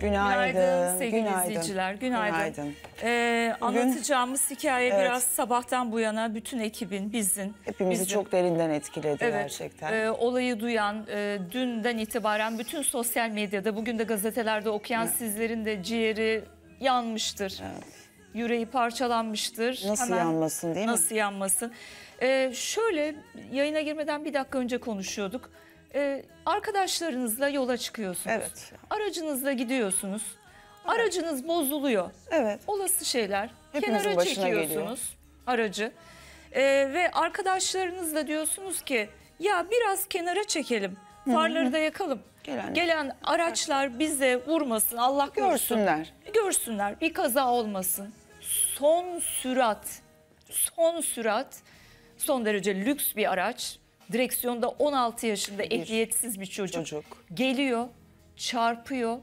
Günaydın, günaydın sevgili günaydın. izleyiciler. Günaydın. günaydın. Ee, Bugün, anlatacağımız hikaye evet. biraz sabahtan bu yana bütün ekibin, bizim. Hepimizi bizim, çok derinden etkiledi evet, gerçekten. E, olayı duyan, e, dünden itibaren bütün sosyal medyada, bugün de gazetelerde okuyan evet. sizlerin de ciğeri yanmıştır. Evet. Yüreği parçalanmıştır. Nasıl Hemen, yanmasın değil mi? Nasıl yanmasın. Ee, şöyle yayına girmeden bir dakika önce konuşuyorduk e, arkadaşlarınızla yola çıkıyorsunuz. Evet. Aracınızla gidiyorsunuz. Aracınız bozuluyor. Evet. Olası şeyler. Hepimizin Kenara çekiyorsunuz geliyor. aracı. E, ve arkadaşlarınızla diyorsunuz ki ya biraz kenara çekelim. Farları da yakalım. Gelen, Gelen araçlar bize vurmasın. Allah korusun. Görsünler. Görsünler. Bir kaza olmasın. Son sürat. Son sürat. Son derece lüks bir araç. Direksiyonda 16 yaşında bir ehliyetsiz bir çocuk, çocuk geliyor, çarpıyor,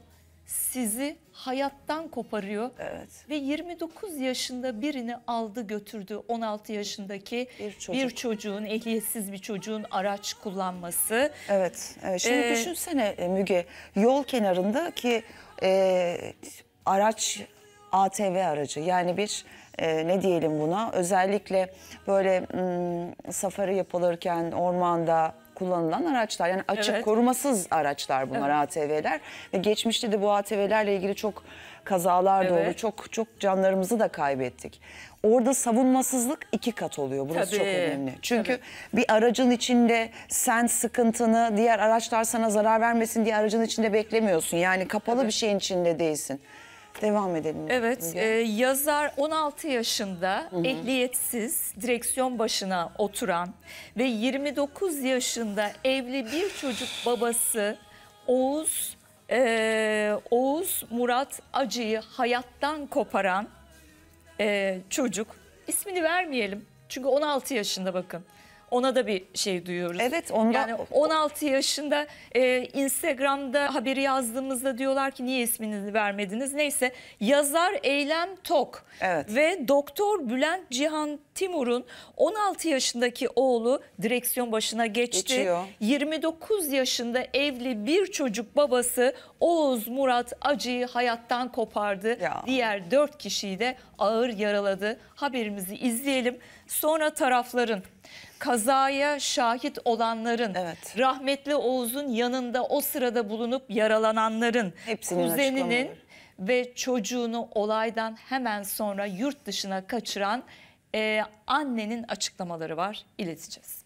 sizi hayattan koparıyor. Evet. Ve 29 yaşında birini aldı götürdü 16 yaşındaki bir, çocuk. bir çocuğun, ehliyetsiz bir çocuğun araç kullanması. Evet. evet. Şimdi ee, düşünsene e, Müge, yol kenarında ki e, araç ATV aracı yani bir e, ne diyelim buna özellikle böyle m, hmm, safari yapılırken ormanda kullanılan araçlar. Yani açık evet. korumasız araçlar bunlar evet. ATV'ler. Ve geçmişte de bu ATV'lerle ilgili çok kazalar evet. da oldu. Çok çok canlarımızı da kaybettik. Orada savunmasızlık iki kat oluyor. Burası Tabii. çok önemli. Çünkü Tabii. bir aracın içinde sen sıkıntını, diğer araçlar sana zarar vermesin diye aracın içinde beklemiyorsun. Yani kapalı Tabii. bir şeyin içinde değilsin. Devam edelim. Evet, e, yazar 16 yaşında Hı -hı. ehliyetsiz direksiyon başına oturan ve 29 yaşında evli bir çocuk babası Oğuz e, Oğuz Murat Acı'yı hayattan koparan e, çocuk. ismini vermeyelim çünkü 16 yaşında bakın. Ona da bir şey duyuyoruz. Evet onda... Yani 16 yaşında e, Instagram'da haberi yazdığımızda diyorlar ki niye isminizi vermediniz? Neyse yazar Eylem Tok evet. ve doktor Bülent Cihan Timur'un 16 yaşındaki oğlu direksiyon başına geçti. Geçiyor. 29 yaşında evli bir çocuk babası Oğuz Murat Acı'yı hayattan kopardı. Ya. Diğer 4 kişiyi de ağır yaraladı. Haberimizi izleyelim. Sonra tarafların kazaya şahit olanların, evet. rahmetli Oğuz'un yanında o sırada bulunup yaralananların, Hepsinin kuzeninin ve çocuğunu olaydan hemen sonra yurt dışına kaçıran e, annenin açıklamaları var. İleteceğiz.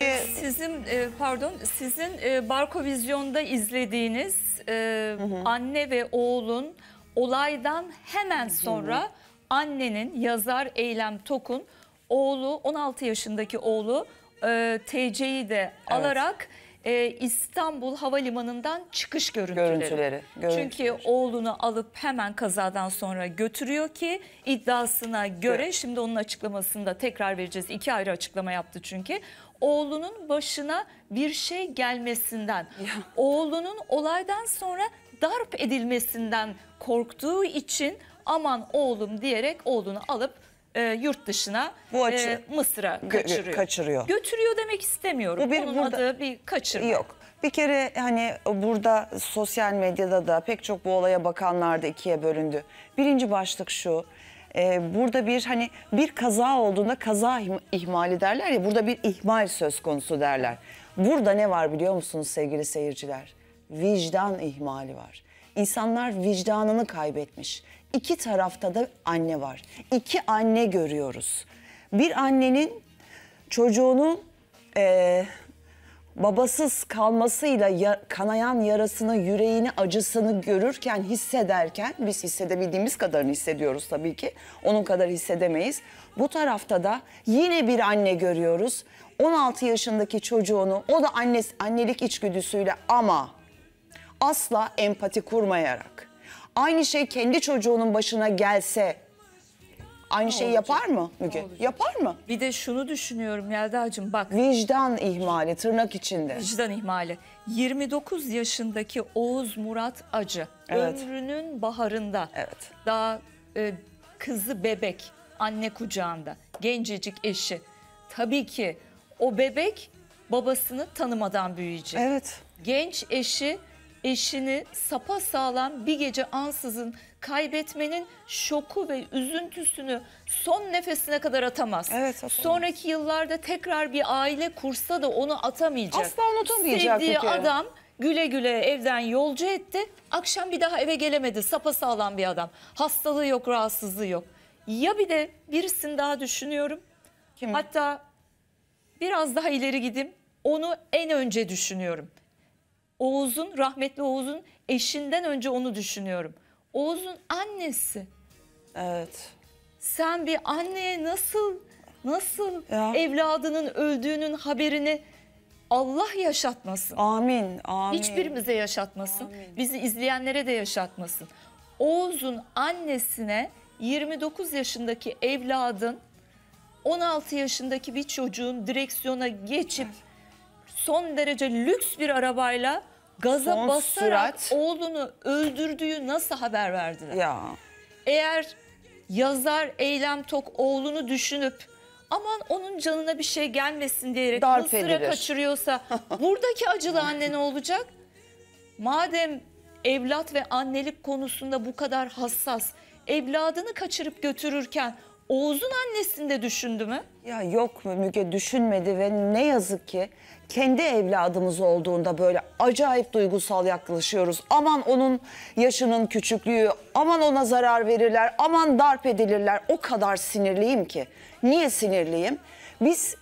Ee, sizin e, pardon sizin e, Barko Vizyon'da izlediğiniz e, hı hı. anne ve oğlun olaydan hemen sonra hı hı. annenin yazar Eylem Tokun oğlu 16 yaşındaki oğlu e, TC'yi de evet. alarak e, İstanbul Havalimanı'ndan çıkış görüntüleri. görüntüleri. Görüntüleri. Çünkü oğlunu alıp hemen kazadan sonra götürüyor ki iddiasına göre evet. şimdi onun açıklamasını da tekrar vereceğiz. İki ayrı açıklama yaptı çünkü. Oğlunun başına bir şey gelmesinden, ya. oğlunun olaydan sonra darp edilmesinden korktuğu için aman oğlum diyerek oğlunu alıp e, yurt dışına Bu e, açı, e, Mısır'a kaçırıyor. kaçırıyor. Götürüyor demek istemiyorum. Bu bir, burada, adı bir kaçırma. Yok. Bir kere hani burada sosyal medyada da pek çok bu olaya bakanlar da ikiye bölündü. Birinci başlık şu. E, burada bir hani bir kaza olduğunda kaza ihmali derler ya burada bir ihmal söz konusu derler. Burada ne var biliyor musunuz sevgili seyirciler? Vicdan ihmali var. İnsanlar vicdanını kaybetmiş. İki tarafta da anne var. İki anne görüyoruz. Bir annenin çocuğunun e, babasız kalmasıyla ya, kanayan yarasını, yüreğini, acısını görürken, hissederken biz hissedebildiğimiz kadarını hissediyoruz tabii ki. Onun kadar hissedemeyiz. Bu tarafta da yine bir anne görüyoruz. 16 yaşındaki çocuğunu o da annesi, annelik içgüdüsüyle ama asla empati kurmayarak Aynı şey kendi çocuğunun başına gelse aynı ne şeyi olacak? yapar mı Müge? Yapar mı? Bir de şunu düşünüyorum Yelda'cığım bak. Vicdan ihmali tırnak içinde. Vicdan ihmali. 29 yaşındaki Oğuz Murat Acı evet. ömrünün baharında evet. daha e, kızı bebek anne kucağında gencecik eşi. Tabii ki o bebek babasını tanımadan büyüyecek. Evet. Genç eşi eşini sapa sağlam bir gece ansızın kaybetmenin şoku ve üzüntüsünü son nefesine kadar atamaz. Evet, atamaz. Sonraki yıllarda tekrar bir aile kursa da onu atamayacak. Asla unutamayacak. Sevdiği peki. adam güle güle evden yolcu etti. Akşam bir daha eve gelemedi. Sapa sağlam bir adam. Hastalığı yok, rahatsızlığı yok. Ya bir de birisini daha düşünüyorum. Kim? Hatta biraz daha ileri gideyim. Onu en önce düşünüyorum. Oğuz'un rahmetli Oğuz'un eşinden önce onu düşünüyorum. Oğuz'un annesi. Evet. Sen bir anneye nasıl nasıl ya. evladının öldüğünün haberini Allah yaşatmasın. Amin. Amin. Hiçbirimize yaşatmasın. Amin. Bizi izleyenlere de yaşatmasın. Oğuz'un annesine 29 yaşındaki evladın 16 yaşındaki bir çocuğun direksiyona geçip evet son derece lüks bir arabayla gaza son basarak sürat. oğlunu öldürdüğü nasıl haber verdiler? Ya. Eğer yazar Eylem Tok oğlunu düşünüp aman onun canına bir şey gelmesin diyerek Darp sıra kaçırıyorsa buradaki acılı anne ne olacak? Madem evlat ve annelik konusunda bu kadar hassas, evladını kaçırıp götürürken Oğuz'un annesini de düşündü mü? Ya yok Müge düşünmedi ve ne yazık ki kendi evladımız olduğunda böyle acayip duygusal yaklaşıyoruz. Aman onun yaşının küçüklüğü, aman ona zarar verirler, aman darp edilirler. O kadar sinirliyim ki. Niye sinirliyim? Biz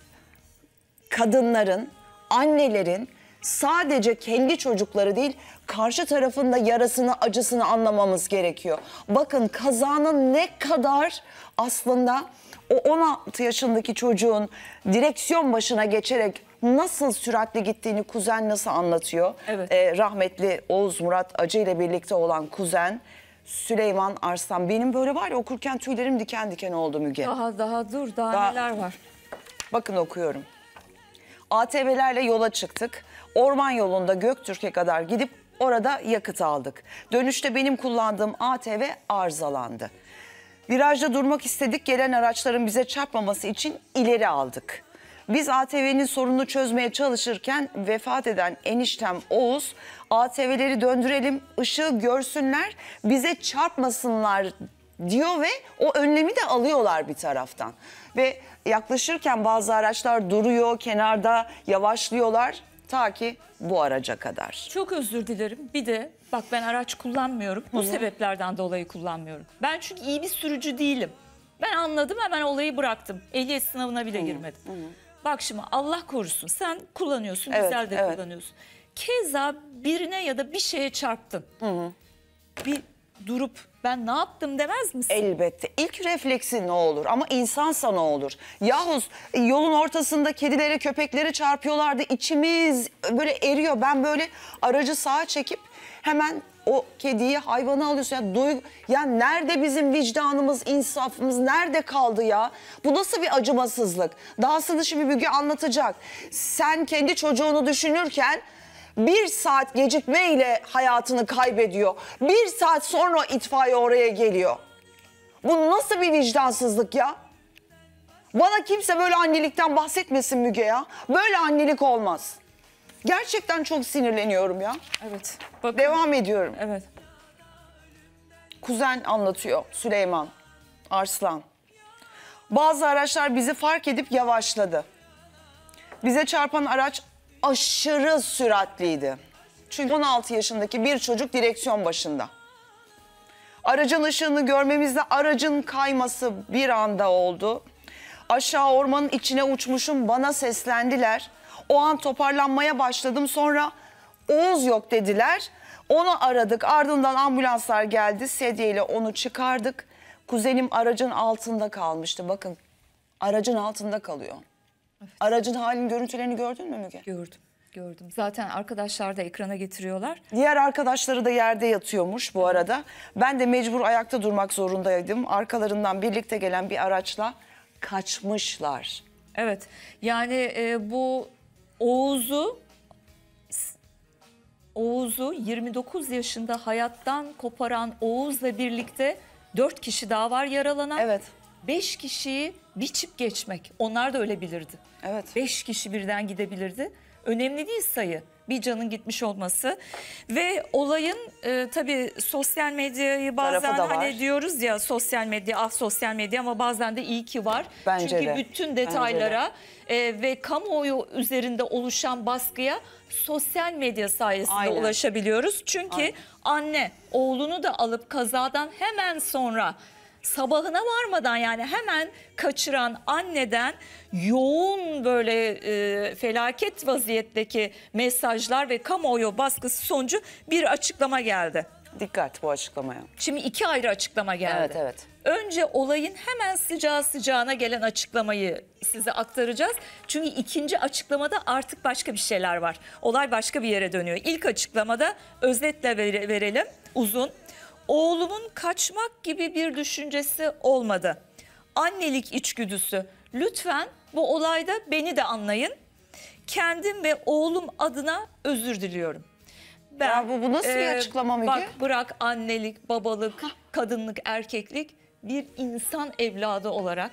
kadınların, annelerin sadece kendi çocukları değil karşı tarafın da yarasını acısını anlamamız gerekiyor. Bakın kazanın ne kadar aslında o 16 yaşındaki çocuğun direksiyon başına geçerek nasıl süratli gittiğini kuzen nasıl anlatıyor? Evet. Ee, rahmetli Oğuz Murat Acı ile birlikte olan kuzen Süleyman Arslan. Benim böyle var ya okurken tüylerim diken diken oldu Müge. Daha daha dur daha, daha neler var. Bakın okuyorum. ATV'lerle yola çıktık. Orman yolunda Göktürk'e kadar gidip orada yakıt aldık. Dönüşte benim kullandığım ATV arızalandı. Virajda durmak istedik gelen araçların bize çarpmaması için ileri aldık. Biz ATV'nin sorununu çözmeye çalışırken vefat eden eniştem Oğuz ATV'leri döndürelim, ışığı görsünler, bize çarpmasınlar diyor ve o önlemi de alıyorlar bir taraftan. Ve yaklaşırken bazı araçlar duruyor, kenarda yavaşlıyorlar ta ki bu araca kadar. Çok özür dilerim. Bir de bak ben araç kullanmıyorum. Bu Hı -hı. sebeplerden dolayı kullanmıyorum. Ben çünkü iyi bir sürücü değilim. Ben anladım hemen olayı bıraktım. Ehliyet sınavına bile Hı -hı. girmedim. Hı -hı. Bak şimdi Allah korusun sen kullanıyorsun evet, güzel de evet. kullanıyorsun. Keza birine ya da bir şeye çarptın. Hı hı. Bir durup ben ne yaptım demez misin? Elbette. İlk refleksi ne olur ama insansa ne olur? Yahuz e, yolun ortasında kedilere köpeklere çarpıyorlardı. İçimiz böyle eriyor. Ben böyle aracı sağa çekip hemen o kediyi hayvana alıyorsun. ya duygu, ya nerede bizim vicdanımız, insafımız nerede kaldı ya? Bu nasıl bir acımasızlık? Daha sonra şimdi Müge anlatacak. Sen kendi çocuğunu düşünürken bir saat gecikmeyle hayatını kaybediyor. Bir saat sonra itfaiye oraya geliyor. Bu nasıl bir vicdansızlık ya? Bana kimse böyle annelikten bahsetmesin Müge ya. Böyle annelik olmaz. Gerçekten çok sinirleniyorum ya. Evet. Bakın. Devam ediyorum. Evet. Kuzen anlatıyor Süleyman Arslan. Bazı araçlar bizi fark edip yavaşladı. Bize çarpan araç aşırı süratliydi. Çünkü 16 yaşındaki bir çocuk direksiyon başında. Aracın ışığını görmemizle aracın kayması bir anda oldu. Aşağı ormanın içine uçmuşum bana seslendiler. O an toparlanmaya başladım. Sonra Oğuz yok dediler. Onu aradık. Ardından ambulanslar geldi. Sedyeyle onu çıkardık. Kuzenim aracın altında kalmıştı. Bakın aracın altında kalıyor. Evet. Aracın halini, görüntülerini gördün mü Müge? Gördüm gördüm. Zaten arkadaşlar da ekrana getiriyorlar. Diğer arkadaşları da yerde yatıyormuş bu arada. Ben de mecbur ayakta durmak zorundaydım. Arkalarından birlikte gelen bir araçla kaçmışlar. Evet yani e, bu Oğuz'u Oğuz'u 29 yaşında hayattan koparan Oğuz'la birlikte 4 kişi daha var yaralanan. Evet. 5 kişiyi çip geçmek. Onlar da ölebilirdi. Evet. 5 kişi birden gidebilirdi. Önemli değil sayı bir canın gitmiş olması ve olayın e, tabii sosyal medyayı bazen hani diyoruz ya sosyal medya ah sosyal medya ama bazen de iyi ki var. Bence Çünkü de. bütün detaylara e, ve kamuoyu üzerinde oluşan baskıya sosyal medya sayesinde Aynen. ulaşabiliyoruz. Çünkü Aynen. anne oğlunu da alıp kazadan hemen sonra sabahına varmadan yani hemen kaçıran anneden yoğun böyle e, felaket vaziyetteki mesajlar ve kamuoyu baskısı sonucu bir açıklama geldi. Dikkat bu açıklamaya. Şimdi iki ayrı açıklama geldi. Evet evet. Önce olayın hemen sıcağı sıcağına gelen açıklamayı size aktaracağız. Çünkü ikinci açıklamada artık başka bir şeyler var. Olay başka bir yere dönüyor. İlk açıklamada özetle verelim uzun Oğlumun kaçmak gibi bir düşüncesi olmadı. Annelik içgüdüsü. Lütfen bu olayda beni de anlayın. Kendim ve oğlum adına özür diliyorum. Ben, ya bu, bu nasıl e, bir açıklama Müge? Bak bırak annelik, babalık, kadınlık, erkeklik bir insan evladı olarak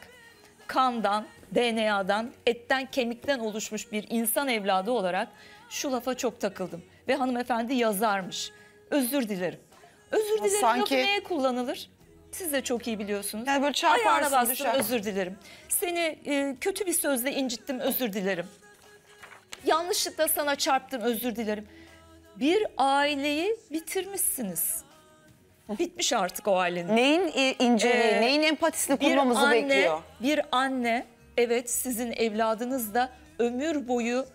kandan, DNA'dan, etten, kemikten oluşmuş bir insan evladı olarak şu lafa çok takıldım. Ve hanımefendi yazarmış. Özür dilerim. Özür dilerim sanki... lafı neye kullanılır? Siz de çok iyi biliyorsunuz. Yani böyle çarparsın bastım özür dilerim. Seni e, kötü bir sözle incittim özür dilerim. Yanlışlıkla sana çarptım özür dilerim. Bir aileyi bitirmişsiniz. Bitmiş artık o ailenin. Neyin e, inceliği, ee, neyin empatisini kurmamızı anne, bekliyor? Bir anne, evet sizin evladınız da ömür boyu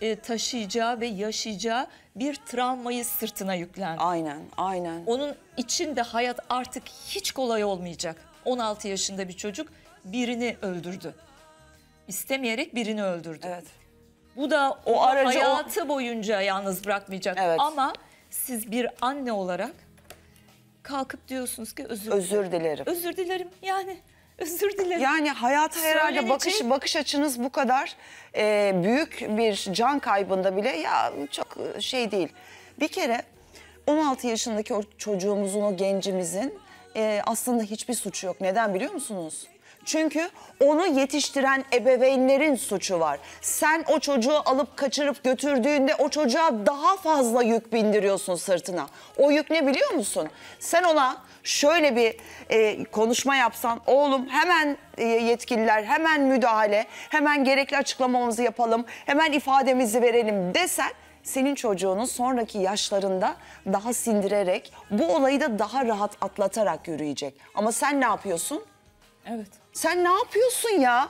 e, taşıyacağı ve yaşayacağı bir travmayı sırtına yüklendi. Aynen, aynen. Onun için de hayat artık hiç kolay olmayacak. 16 yaşında bir çocuk birini öldürdü. İstemeyerek birini öldürdü. Evet. Bu da o aracı hayatı o... boyunca yalnız bırakmayacak. Evet. Ama siz bir anne olarak kalkıp diyorsunuz ki özür, özür dilerim. Özür dilerim yani Özür dilerim. Yani hayata herhalde Söylenecek... bakış bakış açınız bu kadar e, büyük bir can kaybında bile ya çok e, şey değil. Bir kere 16 yaşındaki o çocuğumuzun, o gencimizin e, aslında hiçbir suçu yok. Neden biliyor musunuz? Çünkü onu yetiştiren ebeveynlerin suçu var. Sen o çocuğu alıp kaçırıp götürdüğünde o çocuğa daha fazla yük bindiriyorsun sırtına. O yük ne biliyor musun? Sen ona şöyle bir e, konuşma yapsan oğlum hemen e, yetkililer hemen müdahale hemen gerekli açıklamamızı yapalım hemen ifademizi verelim desen senin çocuğunun sonraki yaşlarında daha sindirerek bu olayı da daha rahat atlatarak yürüyecek. Ama sen ne yapıyorsun? Evet. Sen ne yapıyorsun ya?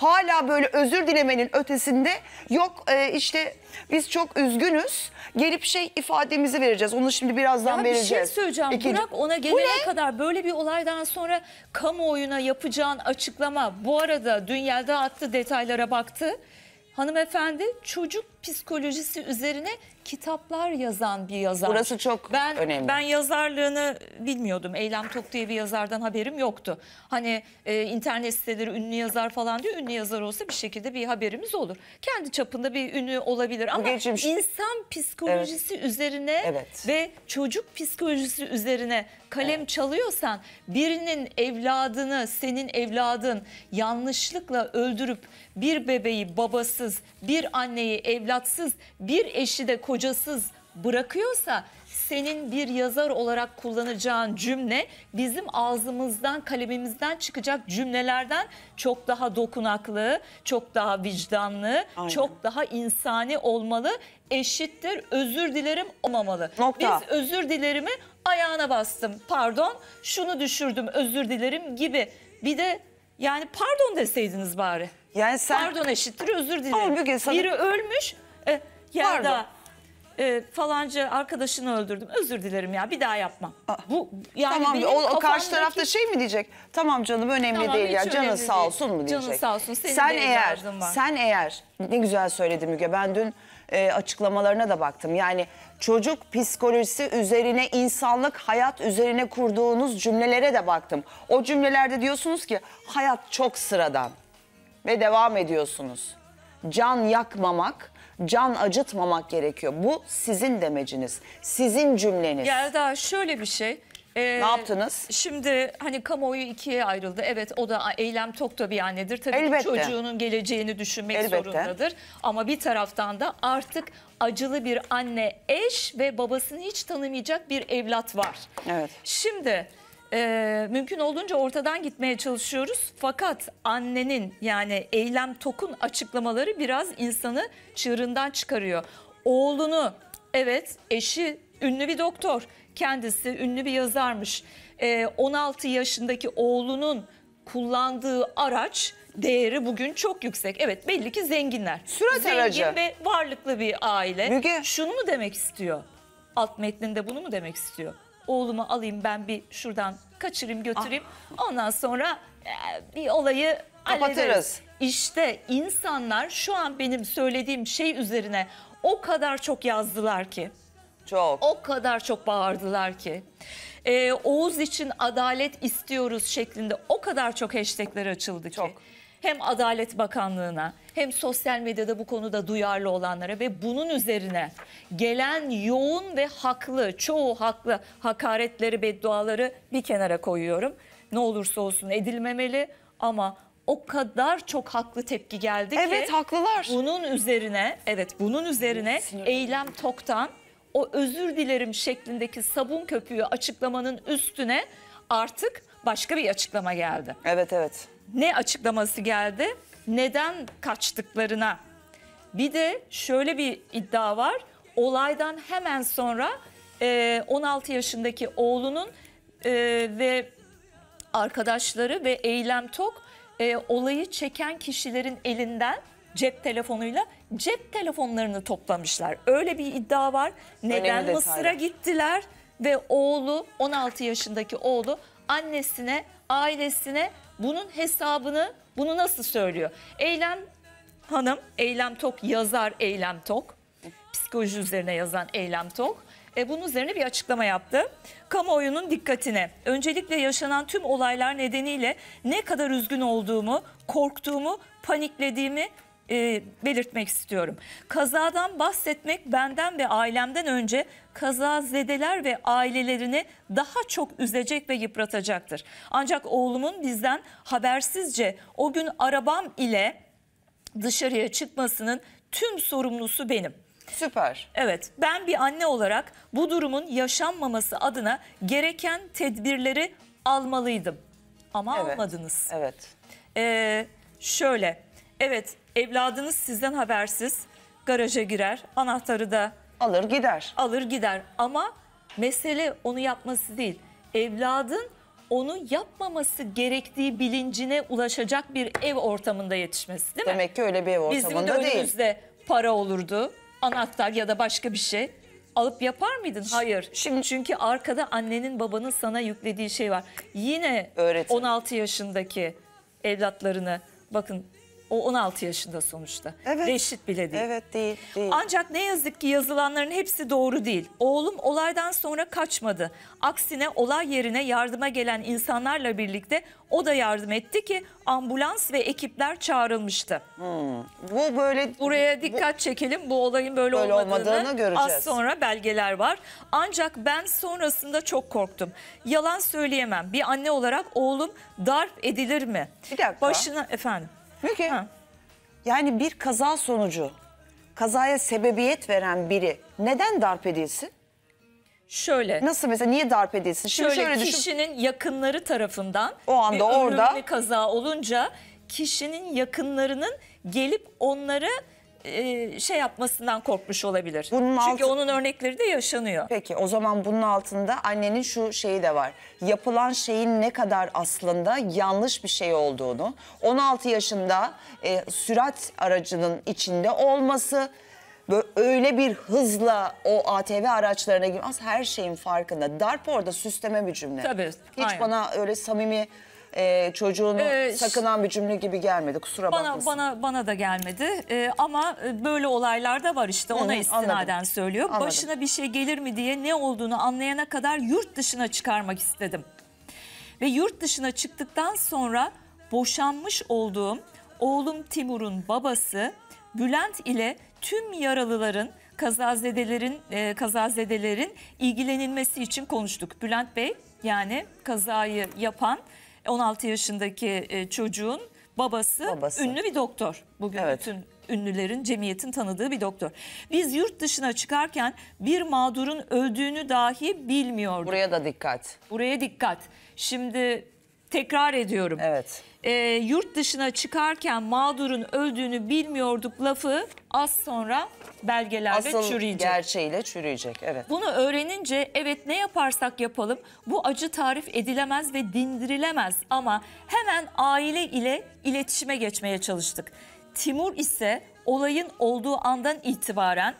Hala böyle özür dilemenin ötesinde yok e, işte biz çok üzgünüz. Gelip şey ifademizi vereceğiz. Onu şimdi birazdan ya vereceğiz. Bir şey söyleyeceğim. İkinci... Bırak ona gelene kadar böyle bir olaydan sonra kamuoyuna yapacağın açıklama. Bu arada dünyada attı detaylara baktı hanımefendi çocuk psikolojisi üzerine kitaplar yazan bir yazar. Burası çok ben, önemli. Ben yazarlığını bilmiyordum. Eylem Tok diye bir yazardan haberim yoktu. Hani e, internet siteleri ünlü yazar falan diyor. Ünlü yazar olsa bir şekilde bir haberimiz olur. Kendi çapında bir ünlü olabilir ama Geçmiş. insan psikolojisi evet. üzerine evet. ve çocuk psikolojisi üzerine kalem evet. çalıyorsan birinin evladını, senin evladın yanlışlıkla öldürüp bir bebeği babasız, bir anneyi evlatsız, bir eşi de koca hocasız bırakıyorsa senin bir yazar olarak kullanacağın cümle bizim ağzımızdan kalemimizden çıkacak cümlelerden çok daha dokunaklı, çok daha vicdanlı, Aynen. çok daha insani olmalı. Eşittir özür dilerim olmamalı. Nokta. Biz özür dilerimi ayağına bastım pardon şunu düşürdüm özür dilerim gibi bir de yani pardon deseydiniz bari. Yani sen... Pardon eşittir özür dilerim. Halbuki sana... Biri ölmüş e, yerde e, falanca arkadaşını öldürdüm. Özür dilerim ya bir daha yapmam. bu yani tamam benim o, o karşı tarafta şey mi diyecek? Tamam canım önemli tamam, değil ya. Canın sağ olsun mu diyecek? Canın sağ olsun. Senin sen eğer sen eğer ne güzel söyledi Müge. Ben dün e, açıklamalarına da baktım. Yani çocuk psikolojisi üzerine insanlık hayat üzerine kurduğunuz cümlelere de baktım. O cümlelerde diyorsunuz ki hayat çok sıradan ve devam ediyorsunuz. Can yakmamak can acıtmamak gerekiyor. Bu sizin demeciniz, sizin cümleniz. Ya daha şöyle bir şey. Ee, ne yaptınız? Şimdi hani kamuoyu ikiye ayrıldı. Evet o da Eylem tokta bir annedir. Tabii Elbette. çocuğunun geleceğini düşünmek Elbette. zorundadır. Ama bir taraftan da artık acılı bir anne, eş ve babasını hiç tanımayacak bir evlat var. Evet. Şimdi e, mümkün olduğunca ortadan gitmeye çalışıyoruz. Fakat annenin yani Eylem Tok'un açıklamaları biraz insanı çığırından çıkarıyor. Oğlunu evet eşi ünlü bir doktor kendisi ünlü bir yazarmış. E, ee, 16 yaşındaki oğlunun kullandığı araç değeri bugün çok yüksek. Evet belli ki zenginler. Sürat Zengin aracı. ve varlıklı bir aile. Müge. Şunu mu demek istiyor? Alt metninde bunu mu demek istiyor? oğlumu alayım ben bir şuradan kaçırayım götüreyim. Ah. Ondan sonra e, bir olayı Kapatırız. hallederiz. İşte insanlar şu an benim söylediğim şey üzerine o kadar çok yazdılar ki. Çok. O kadar çok bağırdılar ki. Ee, Oğuz için adalet istiyoruz şeklinde o kadar çok hashtagler açıldı ki. Çok hem Adalet Bakanlığı'na hem sosyal medyada bu konuda duyarlı olanlara ve bunun üzerine gelen yoğun ve haklı, çoğu haklı hakaretleri, bedduaları bir kenara koyuyorum. Ne olursa olsun edilmemeli ama o kadar çok haklı tepki geldi ki. Evet haklılar. Bunun üzerine evet bunun üzerine Sinir. eylem toktan o özür dilerim şeklindeki sabun köpüğü açıklamanın üstüne artık başka bir açıklama geldi. Evet evet ne açıklaması geldi? Neden kaçtıklarına. Bir de şöyle bir iddia var. Olaydan hemen sonra e, 16 yaşındaki oğlunun e, ve arkadaşları ve Eylem Tok e, olayı çeken kişilerin elinden cep telefonuyla cep telefonlarını toplamışlar. Öyle bir iddia var. Neden Mısır'a gittiler ve oğlu 16 yaşındaki oğlu annesine, ailesine bunun hesabını bunu nasıl söylüyor? Eylem Hanım, Eylem Tok yazar Eylem Tok. Psikoloji üzerine yazan Eylem Tok. E, bunun üzerine bir açıklama yaptı. Kamuoyunun dikkatine. Öncelikle yaşanan tüm olaylar nedeniyle ne kadar üzgün olduğumu, korktuğumu, paniklediğimi e, belirtmek istiyorum. Kazadan bahsetmek benden ve ailemden önce Kaza zedeler ve ailelerini daha çok üzecek ve yıpratacaktır. Ancak oğlumun bizden habersizce o gün arabam ile dışarıya çıkmasının tüm sorumlusu benim. Süper. Evet ben bir anne olarak bu durumun yaşanmaması adına gereken tedbirleri almalıydım. Ama evet. almadınız. Evet. Ee, şöyle evet evladınız sizden habersiz garaja girer anahtarı da Alır gider. Alır gider ama mesele onu yapması değil. Evladın onu yapmaması gerektiği bilincine ulaşacak bir ev ortamında yetişmesi değil mi? Demek ki öyle bir ev ortamında Bizim değil. Bizim dönümüzde para olurdu, anahtar ya da başka bir şey. Alıp yapar mıydın? Hayır. Şimdi Çünkü arkada annenin babanın sana yüklediği şey var. Yine Öğretim. 16 yaşındaki evlatlarını bakın o 16 yaşında sonuçta. Evet. Reşit bile değil. Evet değil, değil. Ancak ne yazık ki yazılanların hepsi doğru değil. Oğlum olaydan sonra kaçmadı. Aksine olay yerine yardıma gelen insanlarla birlikte o da yardım etti ki ambulans ve ekipler çağrılmıştı. Hmm. Bu böyle buraya dikkat bu, çekelim. Bu olayın böyle, böyle olmadığını, olmadığını göreceğiz. Az sonra belgeler var. Ancak ben sonrasında çok korktum. Yalan söyleyemem. Bir anne olarak oğlum darp edilir mi? Bir dakika. Başına efendim. Müge, ha. yani bir kaza sonucu, kazaya sebebiyet veren biri neden darp edilsin? Şöyle. Nasıl mesela niye darp edilsin? Şimdi şöyle, şöyle düşün. kişinin yakınları tarafından o anda bir orada kaza olunca kişinin yakınlarının gelip onları e, şey yapmasından korkmuş olabilir. Bunun Çünkü altı- onun örnekleri de yaşanıyor. Peki o zaman bunun altında annenin şu şeyi de var. Yapılan şeyin ne kadar aslında yanlış bir şey olduğunu, 16 yaşında e, sürat aracının içinde olması, böyle öyle bir hızla o ATV araçlarına girmez her şeyin farkında. Darp orada süsleme bir cümle. Tabii, Hiç aynen. bana öyle samimi e, çocuğunu Ee, ee sakınan bir cümle gibi gelmedi. Kusura bana bakmasın. bana bana da gelmedi Ee, ama e, böyle olaylar da var işte ona hı, istinaden anladım. söylüyor. Anladım. Başına bir şey gelir mi diye ne olduğunu anlayana kadar yurt dışına çıkarmak istedim. Ve yurt dışına çıktıktan sonra boşanmış olduğum oğlum Timur'un babası Bülent ile tüm yaralıların kazazedelerin e, kazazedelerin ilgilenilmesi için konuştuk. Bülent Bey yani kazayı yapan 16 yaşındaki e, çocuğun babası, babası. ünlü bir doktor. Bugün evet. bütün ünlülerin, cemiyetin tanıdığı bir doktor. Biz yurt dışına çıkarken bir mağdurun öldüğünü dahi bilmiyorduk. Buraya da dikkat. Buraya dikkat. Şimdi Tekrar ediyorum. Evet. E, yurt dışına çıkarken mağdurun öldüğünü bilmiyorduk lafı az sonra belgelerle Asıl çürüyecek. Asıl gerçeğiyle çürüyecek evet. Bunu öğrenince evet ne yaparsak yapalım bu acı tarif edilemez ve dindirilemez ama hemen aile ile iletişime geçmeye çalıştık. Timur ise olayın olduğu andan itibaren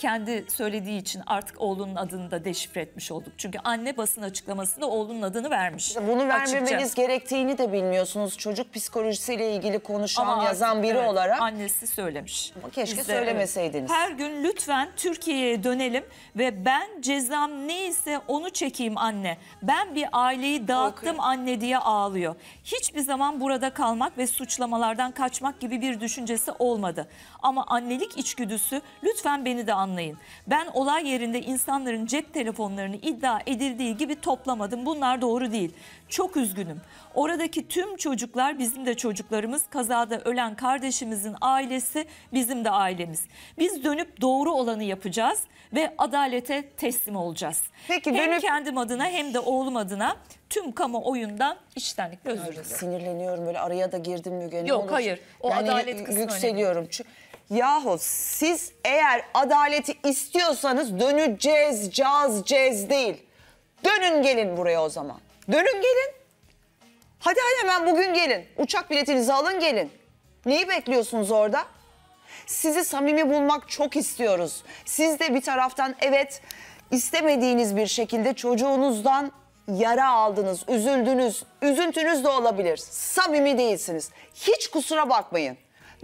kendi söylediği için artık oğlunun adını da deşifre etmiş olduk. Çünkü anne basın açıklamasında oğlunun adını vermiş. Bunu vermemeniz açıkça. gerektiğini de bilmiyorsunuz. Çocuk psikolojisiyle ilgili konuşan, Ama yazan artık, biri evet, olarak. Annesi söylemiş. Ama keşke Biz de, söylemeseydiniz. Her gün lütfen Türkiye'ye dönelim ve ben cezam neyse onu çekeyim anne. Ben bir aileyi dağıttım okay. anne diye ağlıyor. Hiçbir zaman burada kalmak ve suçlamalardan kaçmak gibi bir düşüncesi olmadı. Ama annelik içgüdüsü lütfen beni de anlayın anlayın. Ben olay yerinde insanların cep telefonlarını iddia edildiği gibi toplamadım. Bunlar doğru değil. Çok üzgünüm. Oradaki tüm çocuklar bizim de çocuklarımız. Kazada ölen kardeşimizin ailesi bizim de ailemiz. Biz dönüp doğru olanı yapacağız ve adalete teslim olacağız. Peki, hem dönüp... kendim adına hem de oğlum adına tüm kamu oyundan içtenlikle özür diliyorum. Sinirleniyorum böyle araya da girdim Müge. Yok olur. hayır o yani adalet kısmı Yükseliyorum. Önemli. Yahu siz eğer adaleti istiyorsanız döneceğiz, caz, cez değil. Dönün gelin buraya o zaman. Dönün gelin. Hadi hadi hemen bugün gelin. Uçak biletinizi alın gelin. Neyi bekliyorsunuz orada? Sizi samimi bulmak çok istiyoruz. Siz de bir taraftan evet istemediğiniz bir şekilde çocuğunuzdan yara aldınız, üzüldünüz, üzüntünüz de olabilir. Samimi değilsiniz. Hiç kusura bakmayın.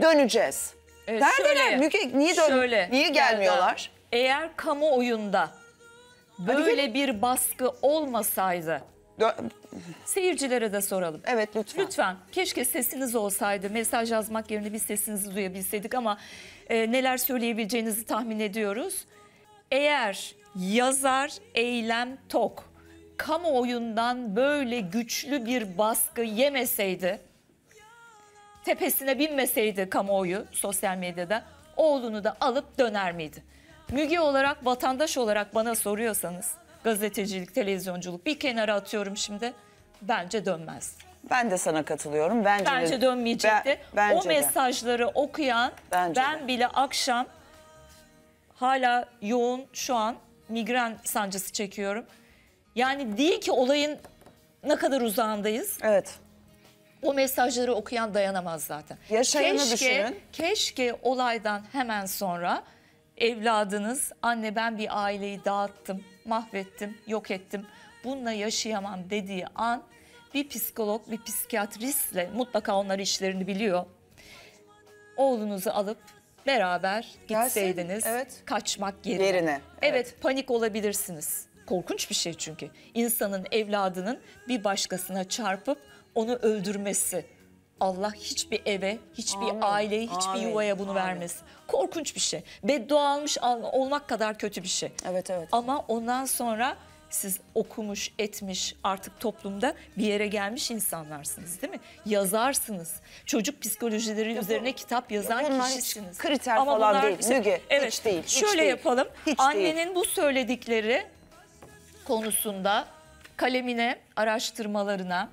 Döneceğiz. Neredeler? şöyle- Müge niye dön? şöyle, niye gelmiyorlar? Eğer kamuoyunda böyle bir baskı olmasaydı seyircilere de soralım. evet lütfen. Lütfen keşke sesiniz olsaydı. Mesaj yazmak yerine bir sesinizi duyabilseydik ama e, neler söyleyebileceğinizi tahmin ediyoruz. Eğer yazar Eylem Tok kamuoyundan böyle güçlü bir baskı yemeseydi tepesine binmeseydi kamuoyu sosyal medyada oğlunu da alıp döner miydi? Müge olarak vatandaş olarak bana soruyorsanız gazetecilik, televizyonculuk bir kenara atıyorum şimdi. Bence dönmez. Ben de sana katılıyorum. Bence, bence de, dönmeyecekti. Ben, bence o mesajları de. okuyan bence ben de. bile akşam hala yoğun şu an migren sancısı çekiyorum. Yani değil ki olayın ne kadar uzağındayız. Evet o mesajları okuyan dayanamaz zaten. Yaşayanı keşke, düşünün. Keşke olaydan hemen sonra evladınız anne ben bir aileyi dağıttım, mahvettim, yok ettim. Bununla yaşayamam dediği an bir psikolog, bir psikiyatristle mutlaka onlar işlerini biliyor. Oğlunuzu alıp beraber gitseydiniz Gelsin, evet. kaçmak yerine. yerine evet. evet panik olabilirsiniz. Korkunç bir şey çünkü. İnsanın evladının bir başkasına çarpıp onu öldürmesi. Allah hiçbir eve, hiçbir Amin. aileye, hiçbir Amin. yuvaya bunu Amin. vermez. Korkunç bir şey. Beddua almış olmak kadar kötü bir şey. Evet evet. Ama ondan sonra siz okumuş, etmiş, artık toplumda bir yere gelmiş insanlarsınız değil mi? Yazarsınız. Çocuk psikolojileri ya üzerine bu, kitap yazan ya kişisiniz. Hiç kriter Ama falan değil işte, Müge. Evet, hiç değil. Şöyle hiç değil, yapalım. Hiç Annenin değil. bu söyledikleri konusunda kalemine, araştırmalarına,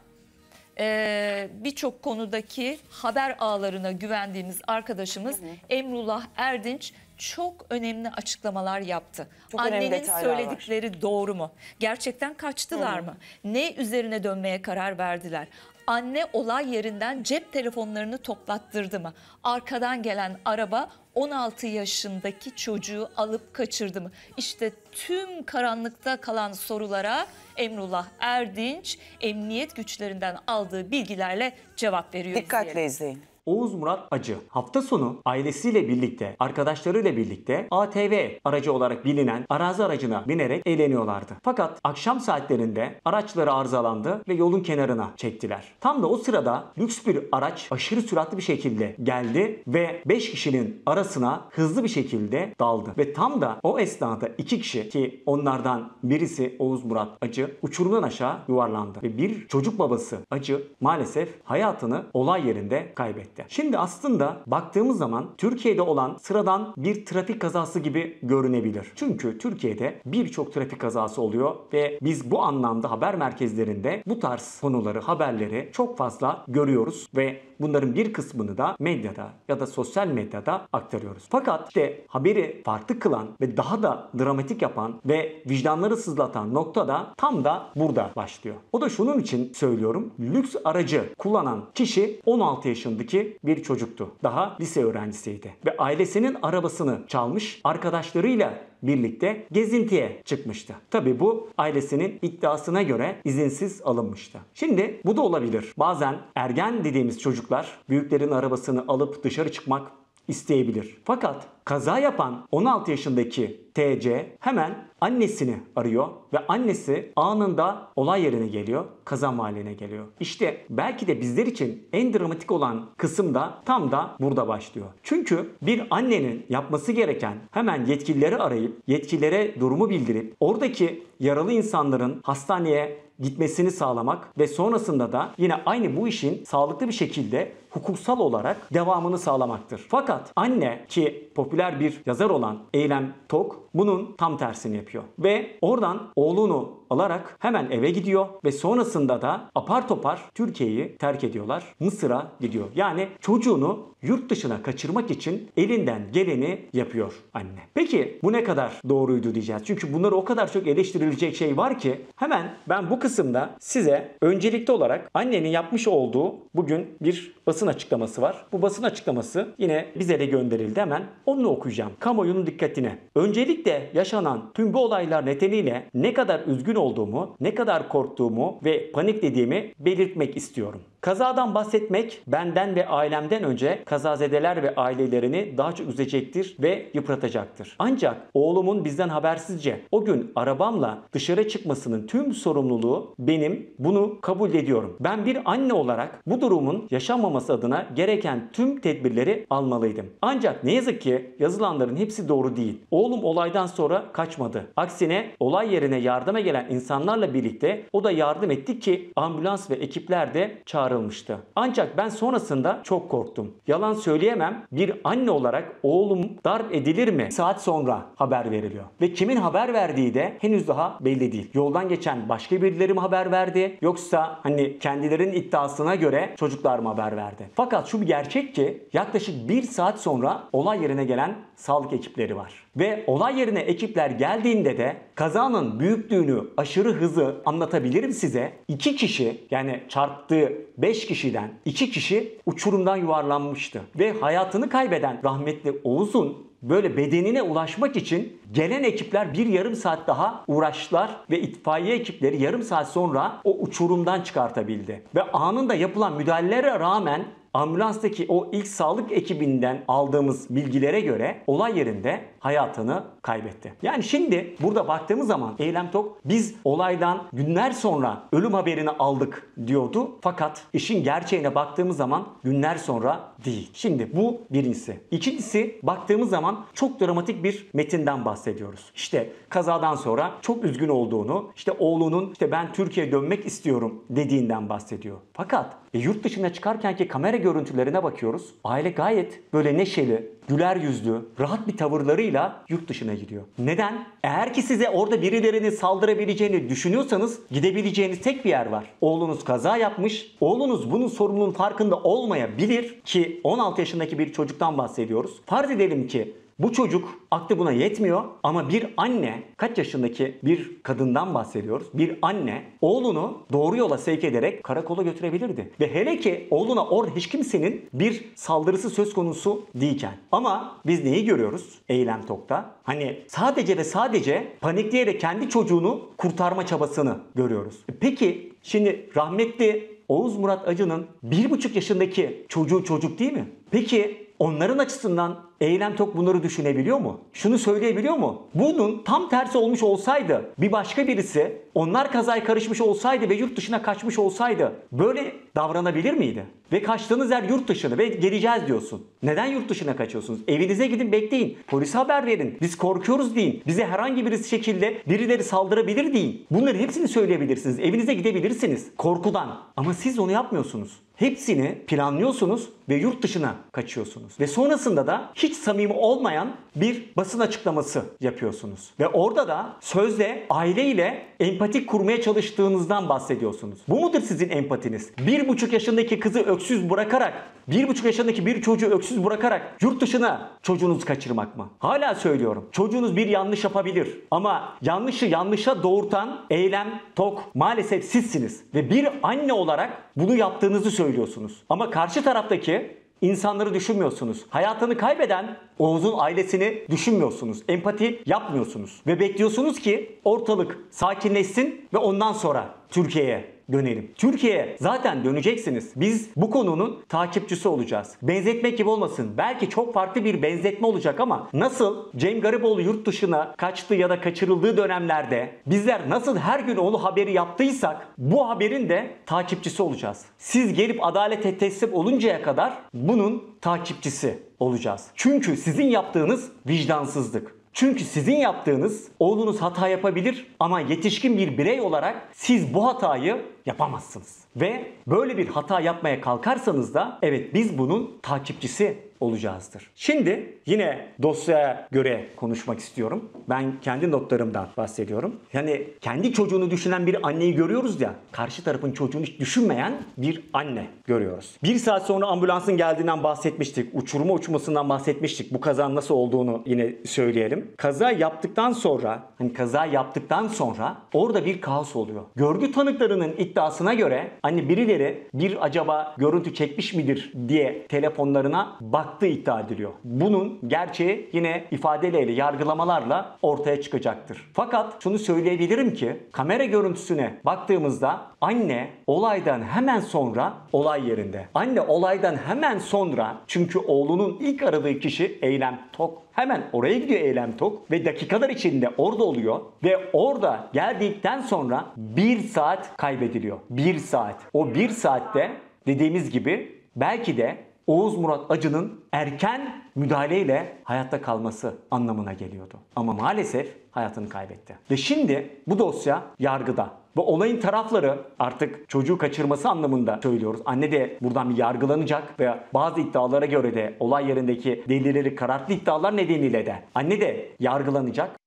e, birçok konudaki haber ağlarına güvendiğimiz arkadaşımız hı hı. Emrullah Erdinç çok önemli açıklamalar yaptı. Çok Annenin söyledikleri var. doğru mu? Gerçekten kaçtılar hı. mı? Ne üzerine dönmeye karar verdiler? Anne olay yerinden cep telefonlarını toplattırdı mı? Arkadan gelen araba 16 yaşındaki çocuğu alıp kaçırdı mı? İşte tüm karanlıkta kalan sorulara Emrullah Erdinç emniyet güçlerinden aldığı bilgilerle cevap veriyor. Dikkatle izleyin. Oğuz Murat Acı hafta sonu ailesiyle birlikte, arkadaşlarıyla birlikte ATV aracı olarak bilinen arazi aracına binerek eğleniyorlardı. Fakat akşam saatlerinde araçları arızalandı ve yolun kenarına çektiler. Tam da o sırada lüks bir araç aşırı süratli bir şekilde geldi ve 5 kişinin arasına hızlı bir şekilde daldı. Ve tam da o esnada 2 kişi ki onlardan birisi Oğuz Murat Acı uçurumdan aşağı yuvarlandı. Ve bir çocuk babası Acı maalesef hayatını olay yerinde kaybetti etmekte. Şimdi aslında baktığımız zaman Türkiye'de olan sıradan bir trafik kazası gibi görünebilir. Çünkü Türkiye'de birçok trafik kazası oluyor ve biz bu anlamda haber merkezlerinde bu tarz konuları, haberleri çok fazla görüyoruz ve bunların bir kısmını da medyada ya da sosyal medyada aktarıyoruz. Fakat işte haberi farklı kılan ve daha da dramatik yapan ve vicdanları sızlatan nokta da tam da burada başlıyor. O da şunun için söylüyorum. Lüks aracı kullanan kişi 16 yaşındaki bir çocuktu. Daha lise öğrencisiydi. Ve ailesinin arabasını çalmış arkadaşlarıyla birlikte gezintiye çıkmıştı. Tabi bu ailesinin iddiasına göre izinsiz alınmıştı. Şimdi bu da olabilir. Bazen ergen dediğimiz çocuklar büyüklerin arabasını alıp dışarı çıkmak isteyebilir. Fakat kaza yapan 16 yaşındaki TC hemen annesini arıyor ve annesi anında olay yerine geliyor, kaza mahalline geliyor. İşte belki de bizler için en dramatik olan kısım da tam da burada başlıyor. Çünkü bir annenin yapması gereken hemen yetkilileri arayıp, yetkililere durumu bildirip, oradaki yaralı insanların hastaneye gitmesini sağlamak ve sonrasında da yine aynı bu işin sağlıklı bir şekilde hukuksal olarak devamını sağlamaktır. Fakat anne ki popüler popüler bir yazar olan Eylem Tok bunun tam tersini yapıyor. Ve oradan oğlunu alarak hemen eve gidiyor ve sonrasında da apar topar Türkiye'yi terk ediyorlar. Mısır'a gidiyor. Yani çocuğunu yurt dışına kaçırmak için elinden geleni yapıyor anne. Peki bu ne kadar doğruydu diyeceğiz. Çünkü bunları o kadar çok eleştirilecek şey var ki hemen ben bu kısımda size öncelikli olarak annenin yapmış olduğu bugün bir basın açıklaması var. Bu basın açıklaması yine bize de gönderildi hemen. Onu okuyacağım. Kamuoyunun dikkatine. Öncelikle yaşanan tüm bu olaylar nedeniyle ne kadar üzgün olduğumu, ne kadar korktuğumu ve paniklediğimi belirtmek istiyorum. Kazadan bahsetmek benden ve ailemden önce kazazedeler ve ailelerini daha çok üzecektir ve yıpratacaktır. Ancak oğlumun bizden habersizce o gün arabamla dışarı çıkmasının tüm sorumluluğu benim. Bunu kabul ediyorum. Ben bir anne olarak bu durumun yaşanmaması adına gereken tüm tedbirleri almalıydım. Ancak ne yazık ki yazılanların hepsi doğru değil. Oğlum olaydan sonra kaçmadı. Aksine olay yerine yardıma gelen insanlarla birlikte o da yardım etti ki ambulans ve ekipler de çağırdı çıkarılmıştı. Ancak ben sonrasında çok korktum. Yalan söyleyemem. Bir anne olarak oğlum darp edilir mi? Saat sonra haber veriliyor. Ve kimin haber verdiği de henüz daha belli değil. Yoldan geçen başka birileri mi haber verdi? Yoksa hani kendilerin iddiasına göre çocuklar mı haber verdi? Fakat şu bir gerçek ki yaklaşık bir saat sonra olay yerine gelen sağlık ekipleri var. Ve olay yerine ekipler geldiğinde de kazanın büyüklüğünü, aşırı hızı anlatabilirim size. İki kişi yani çarptığı 5 kişiden 2 kişi uçurumdan yuvarlanmıştı. Ve hayatını kaybeden rahmetli Oğuz'un böyle bedenine ulaşmak için gelen ekipler bir yarım saat daha uğraştılar ve itfaiye ekipleri yarım saat sonra o uçurumdan çıkartabildi. Ve anında yapılan müdahalelere rağmen Ambulanstaki o ilk sağlık ekibinden aldığımız bilgilere göre olay yerinde hayatını kaybetti. Yani şimdi burada baktığımız zaman Eylem Tok biz olaydan günler sonra ölüm haberini aldık diyordu. Fakat işin gerçeğine baktığımız zaman günler sonra değil. Şimdi bu birincisi. İkincisi baktığımız zaman çok dramatik bir metinden bahsediyoruz. İşte kazadan sonra çok üzgün olduğunu, işte oğlunun işte ben Türkiye'ye dönmek istiyorum dediğinden bahsediyor. Fakat e, yurt dışına çıkarkenki kamera görüntülerine bakıyoruz. Aile gayet böyle neşeli, güler yüzlü, rahat bir tavırlarıyla yurt dışına gidiyor. Neden? Eğer ki size orada birilerinin saldırabileceğini düşünüyorsanız gidebileceğiniz tek bir yer var. Oğlunuz kaza yapmış, oğlunuz bunun sorumluluğun farkında olmayabilir ki 16 yaşındaki bir çocuktan bahsediyoruz. Farz edelim ki bu çocuk aklı buna yetmiyor ama bir anne kaç yaşındaki bir kadından bahsediyoruz. Bir anne oğlunu doğru yola sevk ederek karakola götürebilirdi. Ve hele ki oğluna orada hiç kimsenin bir saldırısı söz konusu değilken. Ama biz neyi görüyoruz Eylem Tok'ta? Hani sadece ve sadece panikleyerek kendi çocuğunu kurtarma çabasını görüyoruz. E peki şimdi rahmetli Oğuz Murat Acı'nın 1,5 yaşındaki çocuğu çocuk değil mi? Peki onların açısından Eylem Tok bunları düşünebiliyor mu? Şunu söyleyebiliyor mu? Bunun tam tersi olmuş olsaydı bir başka birisi onlar kazaya karışmış olsaydı ve yurt dışına kaçmış olsaydı böyle davranabilir miydi? Ve kaçtığınız yer yurt dışına, ve geleceğiz diyorsun. Neden yurt dışına kaçıyorsunuz? Evinize gidin bekleyin. Polise haber verin. Biz korkuyoruz deyin. Bize herhangi bir şekilde birileri saldırabilir deyin. Bunların hepsini söyleyebilirsiniz. Evinize gidebilirsiniz. Korkudan. Ama siz onu yapmıyorsunuz. Hepsini planlıyorsunuz ve yurt dışına kaçıyorsunuz. Ve sonrasında da hiç samimi olmayan bir basın açıklaması yapıyorsunuz. Ve orada da sözle aileyle empatik kurmaya çalıştığınızdan bahsediyorsunuz. Bu mudur sizin empatiniz? Bir buçuk yaşındaki kızı öksüz bırakarak, bir buçuk yaşındaki bir çocuğu öksüz bırakarak yurt dışına çocuğunuzu kaçırmak mı? Hala söylüyorum. Çocuğunuz bir yanlış yapabilir. Ama yanlışı yanlışa doğurtan eylem, tok maalesef sizsiniz. Ve bir anne olarak bunu yaptığınızı söylüyorsunuz. Ama karşı taraftaki insanları düşünmüyorsunuz. Hayatını kaybeden Oğuz'un ailesini düşünmüyorsunuz. Empati yapmıyorsunuz. Ve bekliyorsunuz ki ortalık sakinleşsin ve ondan sonra Türkiye'ye dönelim. Türkiye'ye zaten döneceksiniz. Biz bu konunun takipçisi olacağız. Benzetme gibi olmasın. Belki çok farklı bir benzetme olacak ama nasıl Cem Gariboğlu yurt dışına kaçtı ya da kaçırıldığı dönemlerde bizler nasıl her gün onu haberi yaptıysak bu haberin de takipçisi olacağız. Siz gelip adalete teslim oluncaya kadar bunun takipçisi olacağız. Çünkü sizin yaptığınız vicdansızlık. Çünkü sizin yaptığınız oğlunuz hata yapabilir ama yetişkin bir birey olarak siz bu hatayı yapamazsınız. Ve böyle bir hata yapmaya kalkarsanız da evet biz bunun takipçisi olacağızdır. Şimdi yine dosyaya göre konuşmak istiyorum. Ben kendi notlarımdan bahsediyorum. Yani kendi çocuğunu düşünen bir anneyi görüyoruz ya. Karşı tarafın çocuğunu hiç düşünmeyen bir anne görüyoruz. Bir saat sonra ambulansın geldiğinden bahsetmiştik. uçurma uçmasından bahsetmiştik. Bu kazan nasıl olduğunu yine söyleyelim. Kaza yaptıktan sonra hani kaza yaptıktan sonra orada bir kaos oluyor. Görgü tanıklarının it iddiasına göre hani birileri bir acaba görüntü çekmiş midir diye telefonlarına baktığı iddia ediliyor. Bunun gerçeği yine ifadeyle yargılamalarla ortaya çıkacaktır. Fakat şunu söyleyebilirim ki kamera görüntüsüne baktığımızda Anne olaydan hemen sonra olay yerinde. Anne olaydan hemen sonra çünkü oğlunun ilk aradığı kişi Eylem Tok Hemen oraya gidiyor Eylem Tok ve dakikalar içinde orada oluyor ve orada geldikten sonra bir saat kaybediliyor. bir saat. O bir saatte dediğimiz gibi belki de Oğuz Murat Acı'nın erken müdahaleyle hayatta kalması anlamına geliyordu. Ama maalesef hayatını kaybetti. Ve şimdi bu dosya yargıda. Bu olayın tarafları artık çocuğu kaçırması anlamında söylüyoruz. Anne de buradan bir yargılanacak ve bazı iddialara göre de olay yerindeki delilleri karartlı iddialar nedeniyle de anne de yargılanacak.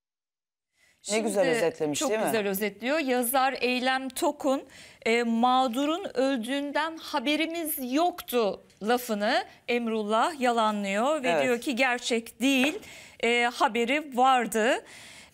Şimdi ne güzel özetlemiş değil mi? Çok güzel özetliyor. Yazar Eylem Tokun e, mağdurun öldüğünden haberimiz yoktu lafını Emrullah yalanlıyor ve evet. diyor ki gerçek değil e, haberi vardı.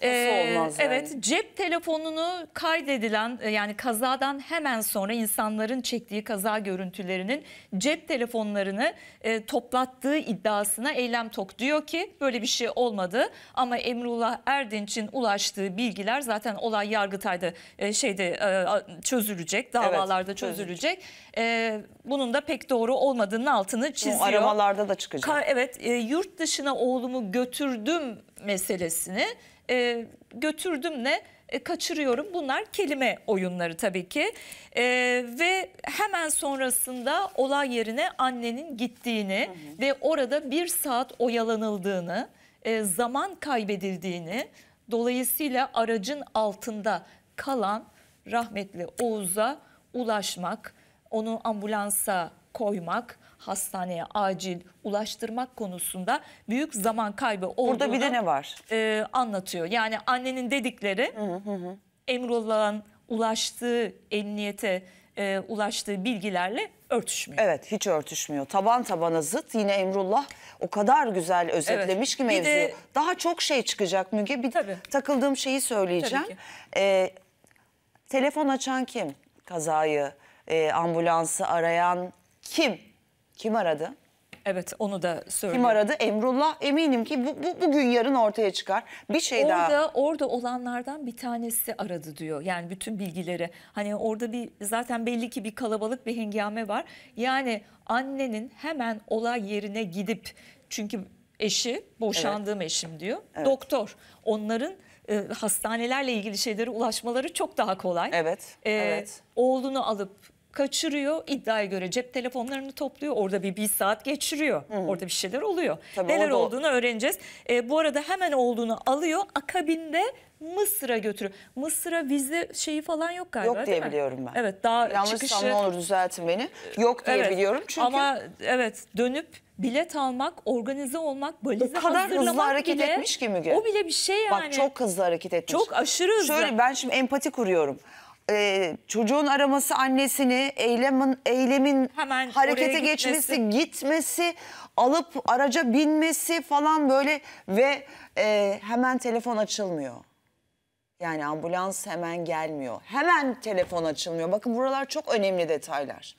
Ee, olmaz yani? Evet cep telefonunu kaydedilen e, yani kazadan hemen sonra insanların çektiği kaza görüntülerinin cep telefonlarını e, toplattığı iddiasına Eylem Tok diyor ki böyle bir şey olmadı ama Emrullah Erdinç'in ulaştığı bilgiler zaten olay Yargıtay'da e, şeyde e, çözülecek davalarda evet, çözülecek. E, bunun da pek doğru olmadığını altını çiziyor. Bu aramalarda da çıkacak. Ka evet e, yurt dışına oğlumu götürdüm meselesini e, ne e, kaçırıyorum. Bunlar kelime oyunları tabii ki. E, ve hemen sonrasında olay yerine annenin gittiğini hı hı. ve orada bir saat oyalanıldığını, e, zaman kaybedildiğini, dolayısıyla aracın altında kalan rahmetli Oğuz'a ulaşmak, onu ambulansa koymak hastaneye acil ulaştırmak konusunda büyük zaman kaybı olduğunu Burada bir de ne var? E, anlatıyor. Yani annenin dedikleri Emrullah'ın ulaştığı emniyete e, ulaştığı bilgilerle örtüşmüyor. Evet hiç örtüşmüyor. Taban tabana zıt yine Emrullah o kadar güzel özetlemiş evet. ki mevzu. de, Daha çok şey çıkacak Müge. Bir tabii. takıldığım şeyi söyleyeceğim. E, telefon açan kim? Kazayı, e, ambulansı arayan kim? Kim aradı? Evet onu da söyleyeyim. Kim aradı? Emrullah. Eminim ki bu, bu bugün yarın ortaya çıkar. Bir şey orada, daha. Orada olanlardan bir tanesi aradı diyor. Yani bütün bilgileri. Hani orada bir zaten belli ki bir kalabalık bir hengame var. Yani annenin hemen olay yerine gidip çünkü eşi boşandığım evet. eşim diyor. Evet. Doktor. Onların e, hastanelerle ilgili şeylere ulaşmaları çok daha kolay. Evet. E, evet. Oğlunu alıp kaçırıyor. İddiaya göre cep telefonlarını topluyor. Orada bir bir saat geçiriyor. Hı. Orada bir şeyler oluyor. Tabii Neler olduğunu öğreneceğiz. E, bu arada hemen olduğunu alıyor. Akabinde Mısır'a götürüyor. Mısır'a vize şeyi falan yok galiba Yok diye biliyorum ben. Evet daha Yanlışsam çıkışı... ne olur düzeltin beni. Yok diye evet, biliyorum çünkü. Ama evet dönüp bilet almak, organize olmak, valizi hazırlamak bile. O kadar hızlı hareket bile, etmiş ki Müge. O bile bir şey yani. Bak çok hızlı hareket etmiş. Çok aşırı hızlı. Şöyle ben şimdi empati kuruyorum e, çocuğun araması annesini, eylemin, eylemin Hemen harekete geçmesi, gitmesi. alıp araca binmesi falan böyle ve e, hemen telefon açılmıyor. Yani ambulans hemen gelmiyor. Hemen telefon açılmıyor. Bakın buralar çok önemli detaylar.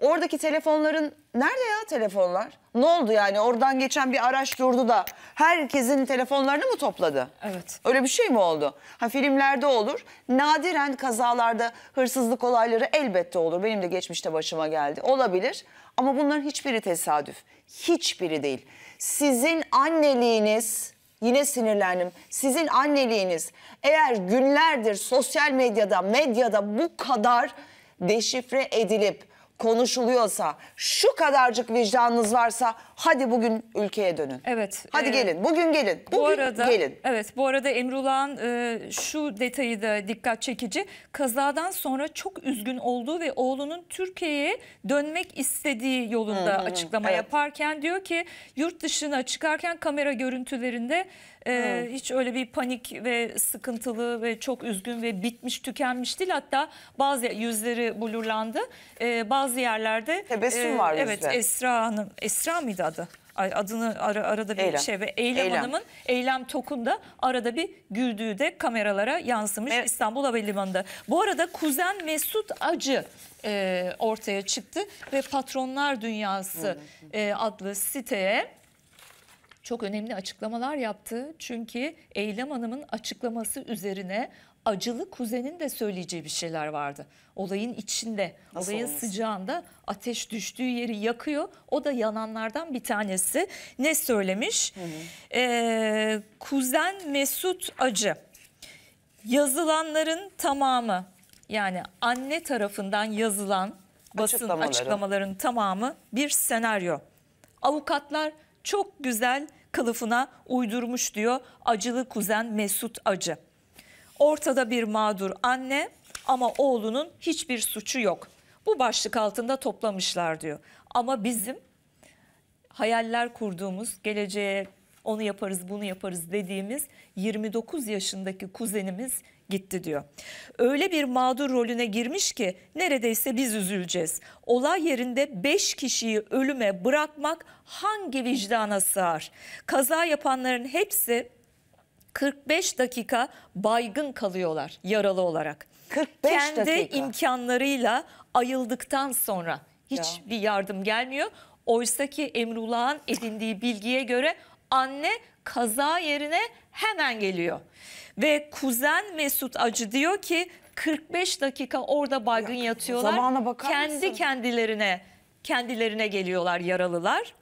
Oradaki telefonların nerede ya telefonlar? Ne oldu yani oradan geçen bir araç durdu da herkesin telefonlarını mı topladı? Evet. Öyle bir şey mi oldu? Ha filmlerde olur. Nadiren kazalarda hırsızlık olayları elbette olur. Benim de geçmişte başıma geldi. Olabilir. Ama bunların hiçbiri tesadüf. Hiçbiri değil. Sizin anneliğiniz Yine sinirlendim. Sizin anneliğiniz eğer günlerdir sosyal medyada, medyada bu kadar deşifre edilip konuşuluyorsa, şu kadarcık vicdanınız varsa Hadi bugün ülkeye dönün. Evet. Hadi e, gelin. Bugün gelin. Bugün bu arada, gelin. Evet. Bu arada Emrullah'ın e, şu detayı da dikkat çekici. Kazadan sonra çok üzgün olduğu ve oğlunun Türkiye'ye dönmek istediği yolunda hı, açıklama evet. yaparken diyor ki yurt dışına çıkarken kamera görüntülerinde e, hmm. hiç öyle bir panik ve sıkıntılı ve çok üzgün ve bitmiş tükenmiş değil. Hatta bazı yüzleri bulurlandı. E, bazı yerlerde tebessüm e, var yüzde. Evet Esra Hanım. Esra mıydı adı. Ay, adını ara, arada bir Eylem. şey ve Eylem, Eylem Hanım'ın Eylem Tokun da arada bir güldüğü de kameralara yansımış evet. İstanbul Havalimanı'nda. Bu arada kuzen Mesut Acı e, ortaya çıktı ve Patronlar Dünyası e, adlı siteye çok önemli açıklamalar yaptı. Çünkü Eylem Hanım'ın açıklaması üzerine acılı kuzenin de söyleyeceği bir şeyler vardı. Olayın içinde, Nasıl olayın olmasın? sıcağında ateş düştüğü yeri yakıyor. O da yananlardan bir tanesi. Ne söylemiş? Hı hı. Ee, kuzen Mesut Acı. Yazılanların tamamı yani anne tarafından yazılan basın açıklamaların, açıklamaların tamamı bir senaryo. Avukatlar çok güzel kılıfına uydurmuş diyor acılı kuzen Mesut Acı. Ortada bir mağdur anne ama oğlunun hiçbir suçu yok. Bu başlık altında toplamışlar diyor. Ama bizim hayaller kurduğumuz, geleceğe onu yaparız bunu yaparız dediğimiz 29 yaşındaki kuzenimiz gitti diyor. Öyle bir mağdur rolüne girmiş ki neredeyse biz üzüleceğiz. Olay yerinde 5 kişiyi ölüme bırakmak hangi vicdana sığar? Kaza yapanların hepsi 45 dakika baygın kalıyorlar yaralı olarak. 45 Kendi dakika. imkanlarıyla ayıldıktan sonra hiçbir ya. yardım gelmiyor. Oysaki Emrullah'ın edindiği bilgiye göre anne kaza yerine hemen geliyor. Ve kuzen Mesut Acı diyor ki 45 dakika orada baygın ya, yatıyorlar. Zamana bakar Kendi mısın? kendilerine kendilerine geliyorlar yaralılar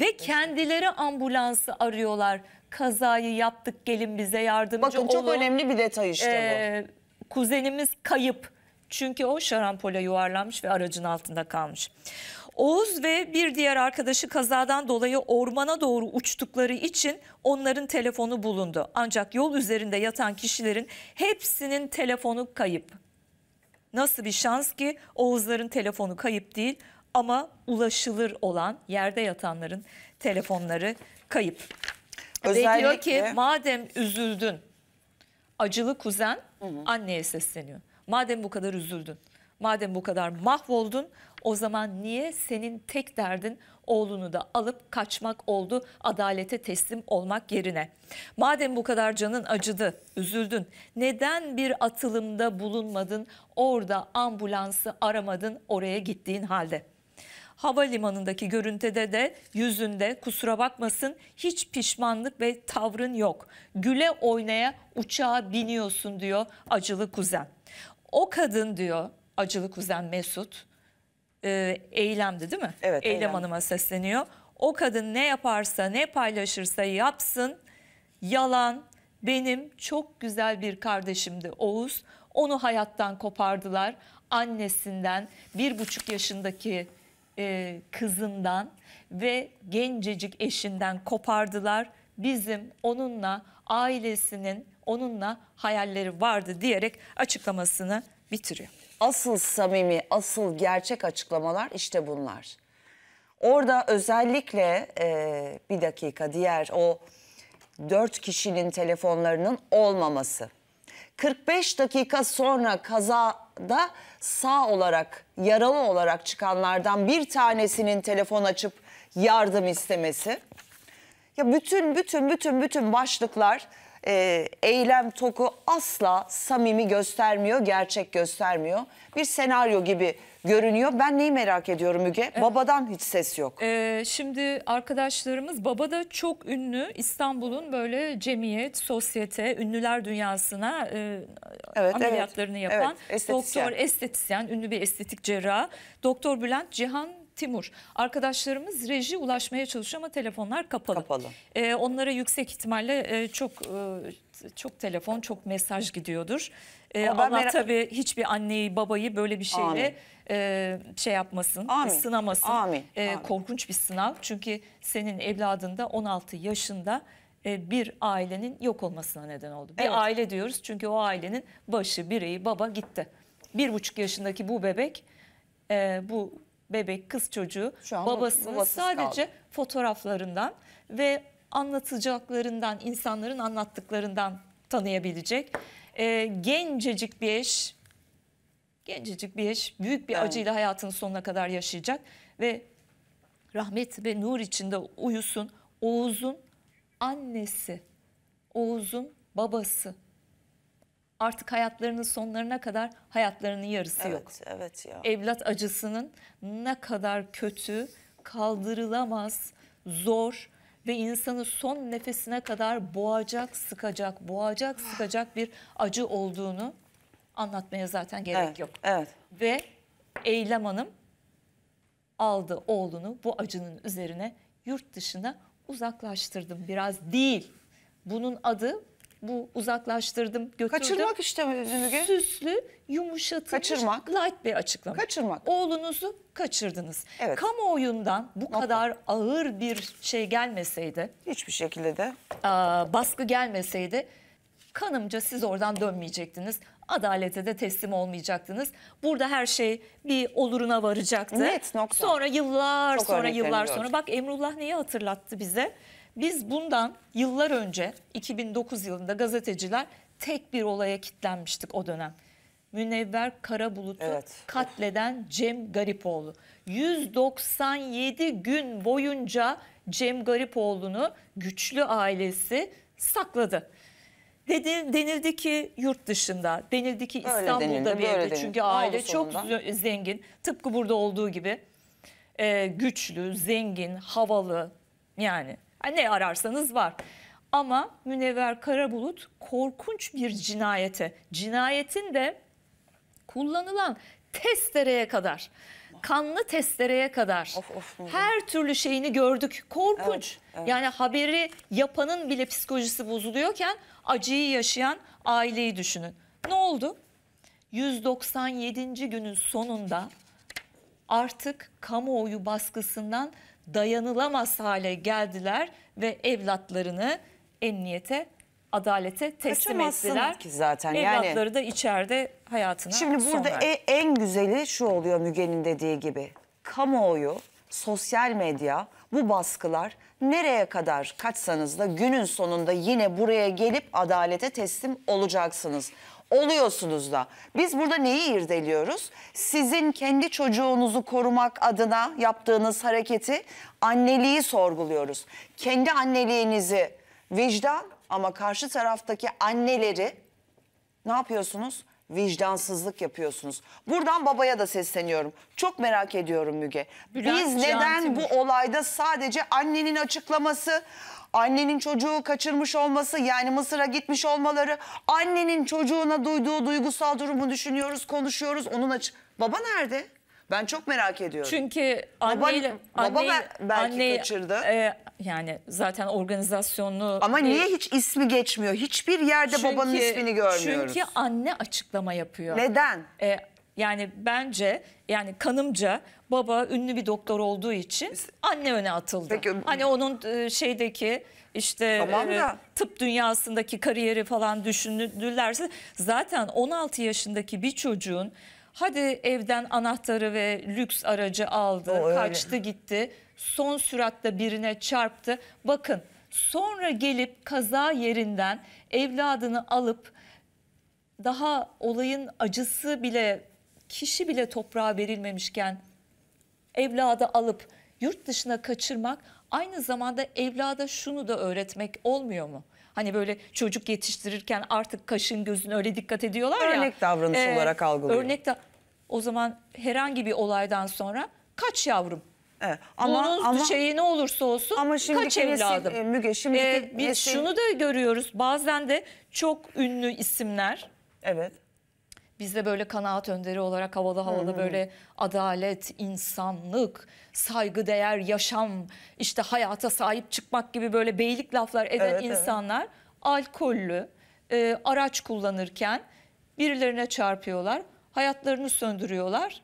ve kendileri ambulansı arıyorlar kazayı yaptık gelin bize yardımcı Bakın, olun. Bakın çok önemli bir detay işte ee, bu. Kuzenimiz kayıp. Çünkü o şarampole yuvarlanmış ve aracın altında kalmış. Oğuz ve bir diğer arkadaşı kazadan dolayı ormana doğru uçtukları için onların telefonu bulundu. Ancak yol üzerinde yatan kişilerin hepsinin telefonu kayıp. Nasıl bir şans ki Oğuzların telefonu kayıp değil ama ulaşılır olan yerde yatanların telefonları kayıp. Özellikle... Ve diyor ki madem üzüldün acılı kuzen hı hı. anneye sesleniyor. Madem bu kadar üzüldün, madem bu kadar mahvoldun o zaman niye senin tek derdin oğlunu da alıp kaçmak oldu adalete teslim olmak yerine? Madem bu kadar canın acıdı, üzüldün. Neden bir atılımda bulunmadın? Orada ambulansı aramadın oraya gittiğin halde. Havalimanındaki görüntüde de yüzünde kusura bakmasın hiç pişmanlık ve tavrın yok. Güle oynaya uçağa biniyorsun diyor acılı kuzen. O kadın diyor acılı kuzen Mesut e, eylemdi değil mi? Evet. Eylem, eylem Hanım'a sesleniyor. O kadın ne yaparsa ne paylaşırsa yapsın yalan benim çok güzel bir kardeşimdi Oğuz. Onu hayattan kopardılar. Annesinden bir buçuk yaşındaki e, kızından ve gencecik eşinden kopardılar. Bizim onunla ailesinin onunla hayalleri vardı diyerek açıklamasını bitiriyor. Asıl samimi, asıl gerçek açıklamalar işte bunlar. Orada özellikle e, bir dakika diğer o dört kişinin telefonlarının olmaması. 45 dakika sonra kaza da sağ olarak, yaralı olarak çıkanlardan bir tanesinin telefon açıp yardım istemesi. Ya bütün bütün bütün bütün başlıklar e, eylem toku asla samimi göstermiyor, gerçek göstermiyor. Bir senaryo gibi görünüyor. Ben neyi merak ediyorum Müge? Evet. Babadan hiç ses yok. Ee, şimdi arkadaşlarımız baba da çok ünlü. İstanbul'un böyle cemiyet, sosyete, ünlüler dünyasına e, evet, ameliyatlarını evet. yapan evet, estetisyen. doktor, estetisyen, ünlü bir estetik cerrah. Doktor Bülent Cihan Timur. Arkadaşlarımız reji ulaşmaya çalışıyor ama telefonlar kapalı. Kapalı. Ee, onlara yüksek ihtimalle e, çok e, çok telefon, çok mesaj gidiyordur. Ee, Ama Allah tabii hiçbir anneyi babayı böyle bir şeyle e, şey yapmasın, Amin. sınamasın. Amin. Ee, Amin. Korkunç bir sınav çünkü senin evladın da 16 yaşında e, bir ailenin yok olmasına neden oldu. Bir Evet. aile diyoruz çünkü o ailenin başı, bireyi, baba gitti. Bir buçuk yaşındaki bu bebek, e, bu bebek kız çocuğu Şu an babasını sadece fotoğraflarından ve anlatacaklarından, insanların anlattıklarından tanıyabilecek. E, gencecik bir eş, gencecik bir eş büyük bir evet. acıyla hayatının sonuna kadar yaşayacak ve rahmet ve nur içinde uyusun. Oğuz'un annesi, Oğuz'un babası. Artık hayatlarının sonlarına kadar hayatlarının yarısı evet, yok. Evet ya. Evlat acısının ne kadar kötü, kaldırılamaz, zor ve insanı son nefesine kadar boğacak, sıkacak, boğacak, sıkacak bir acı olduğunu anlatmaya zaten gerek evet, yok. Evet. Ve Eylem Hanım aldı oğlunu bu acının üzerine yurt dışına uzaklaştırdım biraz değil. Bunun adı bu uzaklaştırdım, götürdüm. Kaçırmak işte Müge. Süslü, yumuşatılmış, Kaçırmak. light bir açıklama. Kaçırmak. Oğlunuzu kaçırdınız. Evet. Kamuoyundan bu Nokta. kadar ağır bir şey gelmeseydi. Hiçbir şekilde de. Aa, baskı gelmeseydi kanımca siz oradan dönmeyecektiniz. Adalete de teslim olmayacaktınız. Burada her şey bir oluruna varacaktı. Net nokta. Sonra yıllar Çok sonra yıllar sonra. Bak Emrullah neyi hatırlattı bize? Biz bundan yıllar önce 2009 yılında gazeteciler tek bir olaya kilitlenmiştik o dönem. Münevver Karabulut'u evet. katleden Cem Garipoğlu. 197 gün boyunca Cem Garipoğlu'nu güçlü ailesi sakladı. Dedi, denildi ki yurt dışında, denildi ki İstanbul'da denildi, bir evde. Çünkü aile çok zengin. Tıpkı burada olduğu gibi e, güçlü, zengin, havalı yani ne ararsanız var. Ama Münevver Karabulut korkunç bir cinayete, cinayetin de kullanılan testereye kadar, kanlı testereye kadar of, of, her türlü şeyini gördük. Korkunç. Evet, evet. Yani haberi yapanın bile psikolojisi bozuluyorken acıyı yaşayan aileyi düşünün. Ne oldu? 197. günün sonunda artık kamuoyu baskısından dayanılamaz hale geldiler ve evlatlarını emniyete adalete teslim ettiler. ki zaten. Evlatları yani, da içeride hayatına Şimdi burada e, en güzeli şu oluyor Müge'nin dediği gibi. Kamuoyu, sosyal medya, bu baskılar nereye kadar kaçsanız da günün sonunda yine buraya gelip adalete teslim olacaksınız oluyorsunuz da. Biz burada neyi irdeliyoruz? Sizin kendi çocuğunuzu korumak adına yaptığınız hareketi anneliği sorguluyoruz. Kendi anneliğinizi vicdan ama karşı taraftaki anneleri ne yapıyorsunuz? Vicdansızlık yapıyorsunuz. Buradan babaya da sesleniyorum. Çok merak ediyorum Müge. Bülent Biz neden bu olayda sadece annenin açıklaması annenin çocuğu kaçırmış olması yani Mısır'a gitmiş olmaları, annenin çocuğuna duyduğu duygusal durumu düşünüyoruz, konuşuyoruz. Onun aç baba nerede? Ben çok merak ediyorum. Çünkü anneyle, baba, anneyi, belki anneyi, kaçırdı. E, yani zaten organizasyonlu... Ama e, niye hiç ismi geçmiyor? Hiçbir yerde çünkü, babanın ismini görmüyoruz. Çünkü anne açıklama yapıyor. Neden? E, yani bence yani kanımca baba ünlü bir doktor olduğu için anne öne atıldı. Peki, hani onun e, şeydeki işte tamam e, da. tıp dünyasındaki kariyeri falan düşünürlerse zaten 16 yaşındaki bir çocuğun hadi evden anahtarı ve lüks aracı aldı, o kaçtı öyle. gitti. Son süratte birine çarptı. Bakın sonra gelip kaza yerinden evladını alıp daha olayın acısı bile kişi bile toprağa verilmemişken evladı alıp yurt dışına kaçırmak aynı zamanda evlada şunu da öğretmek olmuyor mu? Hani böyle çocuk yetiştirirken artık kaşın gözün öyle dikkat ediyorlar örnek ya. Örnek davranış e, olarak algılıyor. Örnek de o zaman herhangi bir olaydan sonra kaç yavrum Evet, ama Bunun ama şeyi ne olursa olsun ama şimdi kaç evladım. E, Müge şimdi ee, biz nesil... Şey- şunu da görüyoruz. Bazen de çok ünlü isimler Evet. Biz de böyle kanaat önderi olarak havalı havalı hmm. böyle adalet, insanlık, saygı değer, yaşam, işte hayata sahip çıkmak gibi böyle beylik laflar eden evet, insanlar evet. alkollü, e, araç kullanırken birilerine çarpıyorlar, hayatlarını söndürüyorlar,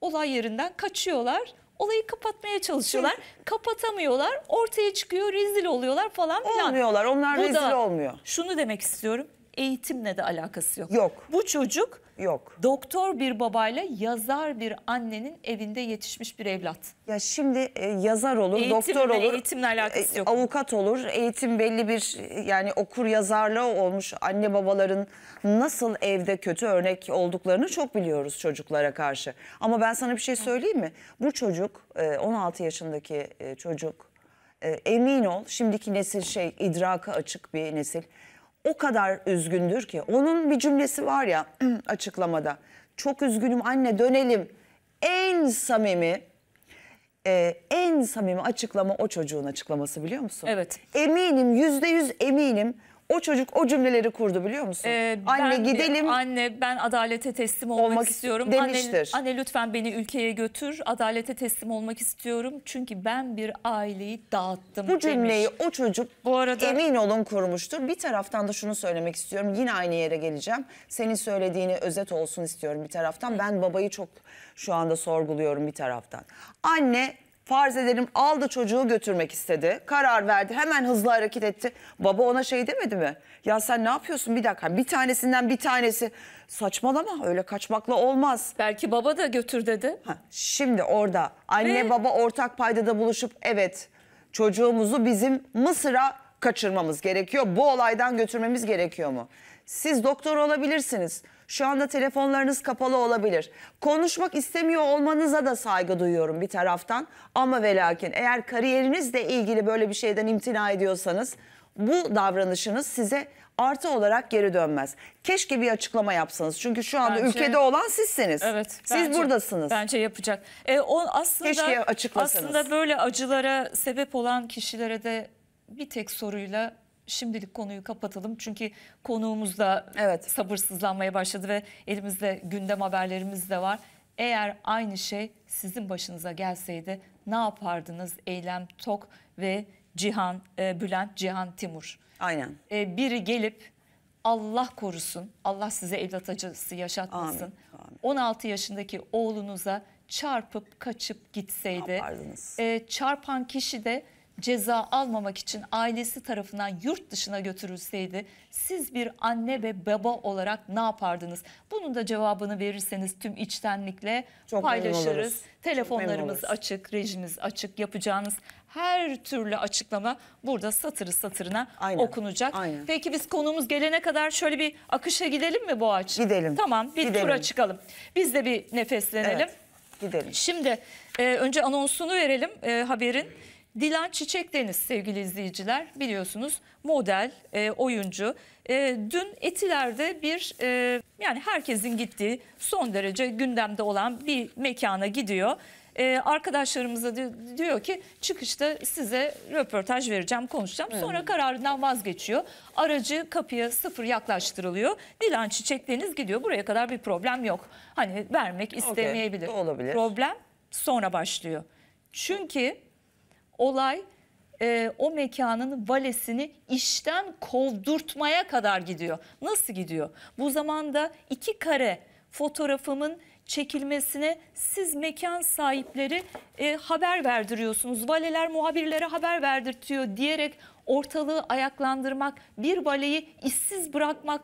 olay yerinden kaçıyorlar olayı kapatmaya çalışıyorlar. Kapatamıyorlar. Ortaya çıkıyor, rezil oluyorlar falan filan. Olmuyorlar. Onlar Bu rezil da, olmuyor. Şunu demek istiyorum eğitimle de alakası yok. Yok. Bu çocuk yok. doktor bir babayla yazar bir annenin evinde yetişmiş bir evlat. Ya şimdi e, yazar olur, eğitimle, doktor olur. Eğitimle alakası e, yok. Avukat olur. Eğitim belli bir yani okur yazarla olmuş anne babaların nasıl evde kötü örnek olduklarını çok biliyoruz çocuklara karşı. Ama ben sana bir şey söyleyeyim mi? Bu çocuk 16 e, yaşındaki e, çocuk emin ol şimdiki nesil şey idraka açık bir nesil o kadar üzgündür ki. Onun bir cümlesi var ya açıklamada. Çok üzgünüm anne dönelim. En samimi e, en samimi açıklama o çocuğun açıklaması biliyor musun? Evet. Eminim yüzde yüz eminim o çocuk o cümleleri kurdu biliyor musun? Ee, anne ben, gidelim. Anne ben adalete teslim olmak, olmak istiyorum. Demiştir. Anne, anne lütfen beni ülkeye götür. Adalete teslim olmak istiyorum. Çünkü ben bir aileyi dağıttım Bu cümleyi demiş. o çocuk Bu arada... emin olun kurmuştur. Bir taraftan da şunu söylemek istiyorum. Yine aynı yere geleceğim. Senin söylediğini özet olsun istiyorum bir taraftan. Ben babayı çok şu anda sorguluyorum bir taraftan. Anne farz edelim aldı çocuğu götürmek istedi. Karar verdi hemen hızlı hareket etti. Baba ona şey demedi mi? Ya sen ne yapıyorsun bir dakika bir tanesinden bir tanesi. Saçmalama öyle kaçmakla olmaz. Belki baba da götür dedi. Ha, şimdi orada anne Ve... baba ortak paydada buluşup evet çocuğumuzu bizim Mısır'a kaçırmamız gerekiyor. Bu olaydan götürmemiz gerekiyor mu? Siz doktor olabilirsiniz. Şu anda telefonlarınız kapalı olabilir. Konuşmak istemiyor olmanıza da saygı duyuyorum bir taraftan. Ama ve lakin eğer kariyerinizle ilgili böyle bir şeyden imtina ediyorsanız bu davranışınız size artı olarak geri dönmez. Keşke bir açıklama yapsanız. Çünkü şu anda bence, ülkede olan sizsiniz. Evet. Siz bence, buradasınız. Bence yapacak. E, o aslında Keşke açıklasanız. Aslında böyle acılara sebep olan kişilere de bir tek soruyla şimdilik konuyu kapatalım. Çünkü konuğumuz da evet. sabırsızlanmaya başladı ve elimizde gündem haberlerimiz de var. Eğer aynı şey sizin başınıza gelseydi ne yapardınız Eylem Tok ve Cihan e, Bülent Cihan Timur? Aynen. E, biri gelip Allah korusun, Allah size evlat acısı yaşatmasın. Amin, amin. 16 yaşındaki oğlunuza çarpıp kaçıp gitseydi. Ne E, çarpan kişi de ceza almamak için ailesi tarafından yurt dışına götürülseydi siz bir anne ve baba olarak ne yapardınız? Bunun da cevabını verirseniz tüm içtenlikle Çok paylaşırız. Telefonlarımız Çok açık, rejimiz açık. Yapacağınız her türlü açıklama burada satırı satırına Aynen. okunacak. Aynen. Peki biz konumuz gelene kadar şöyle bir akışa gidelim mi Boğaç? Gidelim. Tamam bir gidelim. tura çıkalım. Biz de bir nefeslenelim. Evet, gidelim. Şimdi e, önce anonsunu verelim e, haberin. Dilan Çiçekdeniz sevgili izleyiciler biliyorsunuz model, e, oyuncu. E, dün Etiler'de bir e, yani herkesin gittiği son derece gündemde olan bir mekana gidiyor. E, arkadaşlarımıza diyor ki çıkışta size röportaj vereceğim, konuşacağım. Sonra evet. kararından vazgeçiyor. Aracı kapıya sıfır yaklaştırılıyor. Dilan Çiçekdeniz gidiyor. Buraya kadar bir problem yok. Hani vermek istemeyebilir. Okay, olabilir. Problem sonra başlıyor. Çünkü olay e, o mekanın valesini işten kovdurtmaya kadar gidiyor. Nasıl gidiyor? Bu zamanda iki kare fotoğrafımın çekilmesine siz mekan sahipleri e, haber verdiriyorsunuz. Valeler muhabirlere haber verdirtiyor diyerek ortalığı ayaklandırmak, bir valeyi işsiz bırakmak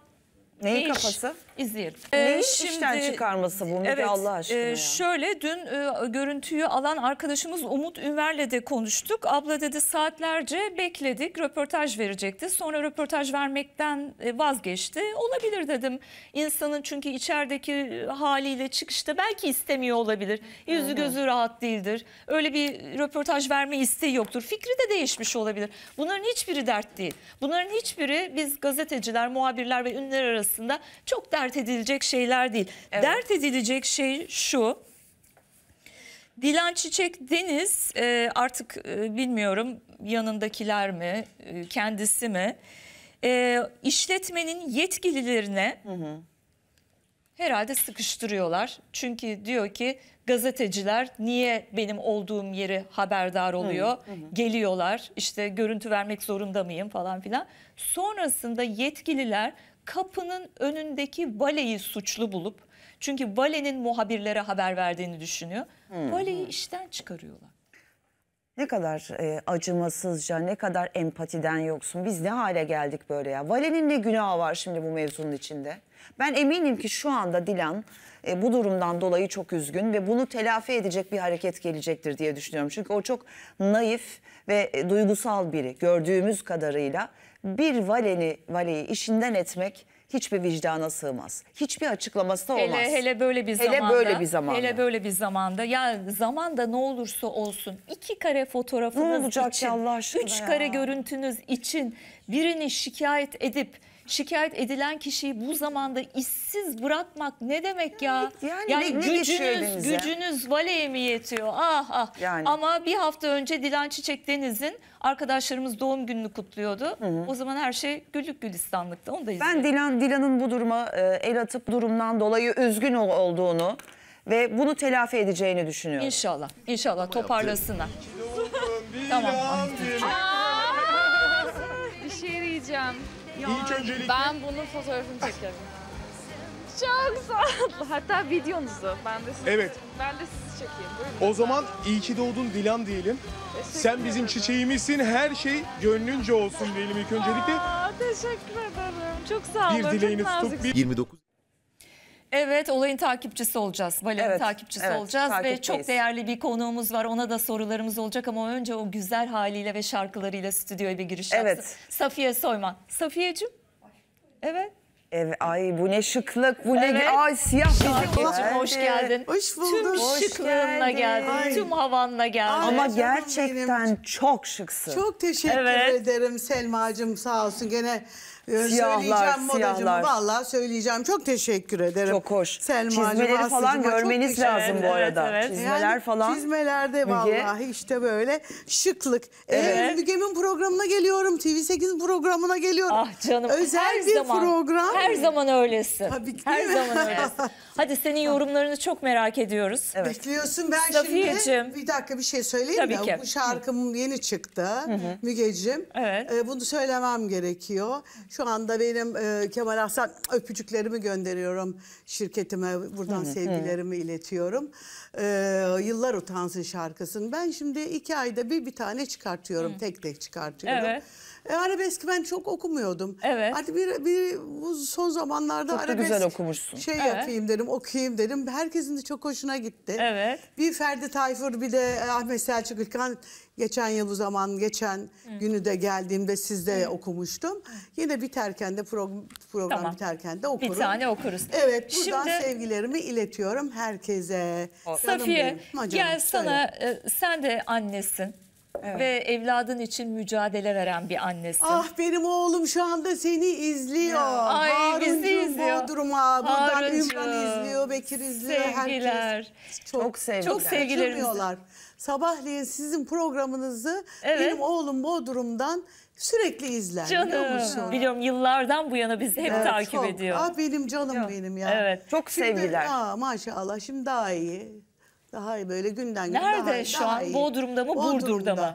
Neyin Değiş. kafası? İzleyelim. Ee, Neyin ee, şimdi, işten çıkarması bu Müge evet, Allah e, aşkına e, ya. Şöyle dün e, görüntüyü alan arkadaşımız Umut Ünver'le de konuştuk. Abla dedi saatlerce bekledik röportaj verecekti. Sonra röportaj vermekten e, vazgeçti. Olabilir dedim. İnsanın çünkü içerideki e, haliyle çıkışta belki istemiyor olabilir. Yüzü Hı gözü rahat değildir. Öyle bir röportaj verme isteği yoktur. Fikri de değişmiş olabilir. Bunların hiçbiri dert değil. Bunların hiçbiri biz gazeteciler, muhabirler ve ünlüler arasında aslında çok dert edilecek şeyler değil. Evet. Dert edilecek şey şu. Dilan Çiçek Deniz e, artık e, bilmiyorum yanındakiler mi e, kendisi mi işletmenin yetkililerine hı hı. herhalde sıkıştırıyorlar. Çünkü diyor ki gazeteciler niye benim olduğum yeri haberdar oluyor hı hı. geliyorlar işte görüntü vermek zorunda mıyım falan filan. Sonrasında yetkililer kapının önündeki valeyi suçlu bulup çünkü valenin muhabirlere haber verdiğini düşünüyor. Hmm. Valeyi işten çıkarıyorlar. Ne kadar e, acımasızca, ne kadar empatiden yoksun. Biz ne hale geldik böyle ya. Vale'nin ne günahı var şimdi bu mevzunun içinde? Ben eminim ki şu anda Dilan e, bu durumdan dolayı çok üzgün ve bunu telafi edecek bir hareket gelecektir diye düşünüyorum. Çünkü o çok naif ve e, duygusal biri gördüğümüz kadarıyla bir valeni valeyi işinden etmek hiçbir vicdana sığmaz. Hiçbir açıklaması da olmaz. Hele, hele böyle bir hele zamanda. Böyle bir zamanda. Hele böyle bir zamanda. Ya zaman da ne olursa olsun iki kare fotoğrafınız ne olacak için, Allah üç kare ya. görüntünüz için birini şikayet edip şikayet edilen kişiyi bu zamanda işsiz bırakmak ne demek ya? Evet, yani, yani ne, gücünüz, ne gücünüz valeye mi yetiyor? Ah ah. Yani. Ama bir hafta önce Dilan Çiçek Deniz'in arkadaşlarımız doğum gününü kutluyordu. Hı hı. O zaman her şey güllük gülistanlıktı. Onu da izledim. Ben Dilan Dilan'ın bu duruma e, el atıp durumdan dolayı üzgün olduğunu ve bunu telafi edeceğini düşünüyorum. İnşallah. İnşallah Ama toparlasınlar. Şey tamam. bir şey diyeceğim. İlk öncelikle... Ben bunun fotoğrafını çekerim. Çok tatlı. Hatta videonuzu. Ben de sizi, Evet. Ben de sizi çekeyim. Buyurun. O zaman iyi ki doğdun Dilan diyelim. Sen bizim ederim. çiçeğimizsin. Her şey gönlünce olsun diyelim ilk öncelikle. Aa, teşekkür ederim. Çok sağ olun. Bir dileğini tutup bir... 29 Evet olayın takipçisi olacağız. Valer'in evet, takipçisi evet, olacağız ve çok değerli bir konuğumuz var. Ona da sorularımız olacak ama önce o güzel haliyle ve şarkılarıyla stüdyoya bir giriş evet. yapsın. Safiye Soyman. Safiyeciğim. Evet. Evet, ay bu ne şıklık, bu evet. ne ay siyah bir şey. hoş geldin. Hoş bulduk. Tüm hoş şıklığınla geldin, geldin. tüm havanla geldin. Ay, Ama gerçekten benim. çok şıksın. Çok teşekkür evet. ederim Selma'cığım sağ olsun. Gene ee, siyahlar, söyleyeceğim modacımı. Valla söyleyeceğim. Çok teşekkür ederim. Çok hoş. Selma Çizmeleri falan görmeniz lazım bu arada. Evet, evet. Çizmeler yani, falan. Çizmelerde vallahi işte böyle şıklık. Ee, evet. Ee, Müge'min programına geliyorum. TV8'in programına geliyorum. Ah canım. Özel her bir zaman, program. Her zaman öylesin. Tabii ki. Her zaman öylesin. Hadi senin yorumlarını çok merak ediyoruz. Evet. Bekliyorsun ben şimdi bir dakika bir şey söyleyeyim Tabii mi? Ki. Bu şarkım yeni çıktı Hı -hı. Mügeciğim. Evet. Ee, bunu söylemem gerekiyor. Şu anda benim e, Kemal Hasan öpücüklerimi gönderiyorum şirketime. Buradan Hı -hı. sevgilerimi -hı. iletiyorum. Ee, yıllar utansın şarkısını. Ben şimdi iki ayda bir bir tane çıkartıyorum. Hı. Tek tek çıkartıyorum. Evet. E, arabesk ben çok okumuyordum. Evet. Hadi bir, bir bu son zamanlarda çok arabesk güzel okumuşsun. şey evet. yapayım dedim, okuyayım dedim. Herkesin de çok hoşuna gitti. Evet. Bir Ferdi Tayfur bir de e, Ahmet Selçuk İlkan geçen yıl bu zaman geçen Hı. günü de geldiğimde sizde Hı. okumuştum. Yine biterken de program, program tamam. biterken de okurum. Bir tane okuruz. Evet buradan Şimdi... sevgilerimi iletiyorum herkese. Safiye gel sana e, sen de annesin. Evet. Ve evladın için mücadele veren bir annesin. Ah benim oğlum şu anda seni izliyor. Ya, ay bizi izliyor. Bodrum'a. Buradan Harun'cum. Ümran izliyor, Bekir izliyor. Sevgiler. Herkes. Çok, çok sevgiler. Çok sevgilerimizi. Sabahleyin sizin programınızı evet. benim oğlum Bodrum'dan sürekli izler. Canım. Biliyor musun? Biliyorum yıllardan bu yana bizi hep evet, takip çok. ediyor. Ah benim canım Yok. benim ya. Evet. Çok Şimdi, sevgiler. Aa, maşallah şimdi daha iyi. Daha böyle günden güne Nerede daha, şu daha an? Iyi. Bodrum'da mı, Bodrum'da. Burdur'da mı?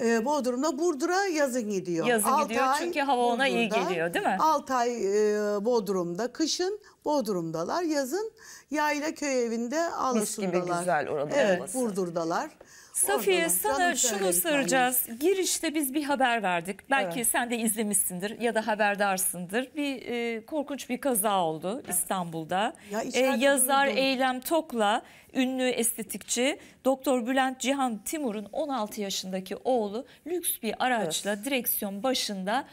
Ee, Bodrum'da Burdur'a yazın gidiyor. Yazın Altı gidiyor çünkü hava ona iyi geliyor değil mi? 6 ay e, Bodrum'da, kışın Bodrum'dalar, yazın yayla köy evinde Mis gibi güzel orada Evet, olması. Burdur'dalar. Safiye Oradan, sana şunu soracağız. Yani. Girişte biz bir haber verdik. Belki evet. sen de izlemişsindir ya da haberdarsındır. Bir e, korkunç bir kaza oldu evet. İstanbul'da. Ya e, yazar duydum. Eylem Tok'la ünlü estetikçi Doktor Bülent Cihan Timur'un 16 yaşındaki oğlu lüks bir araçla evet. direksiyon başında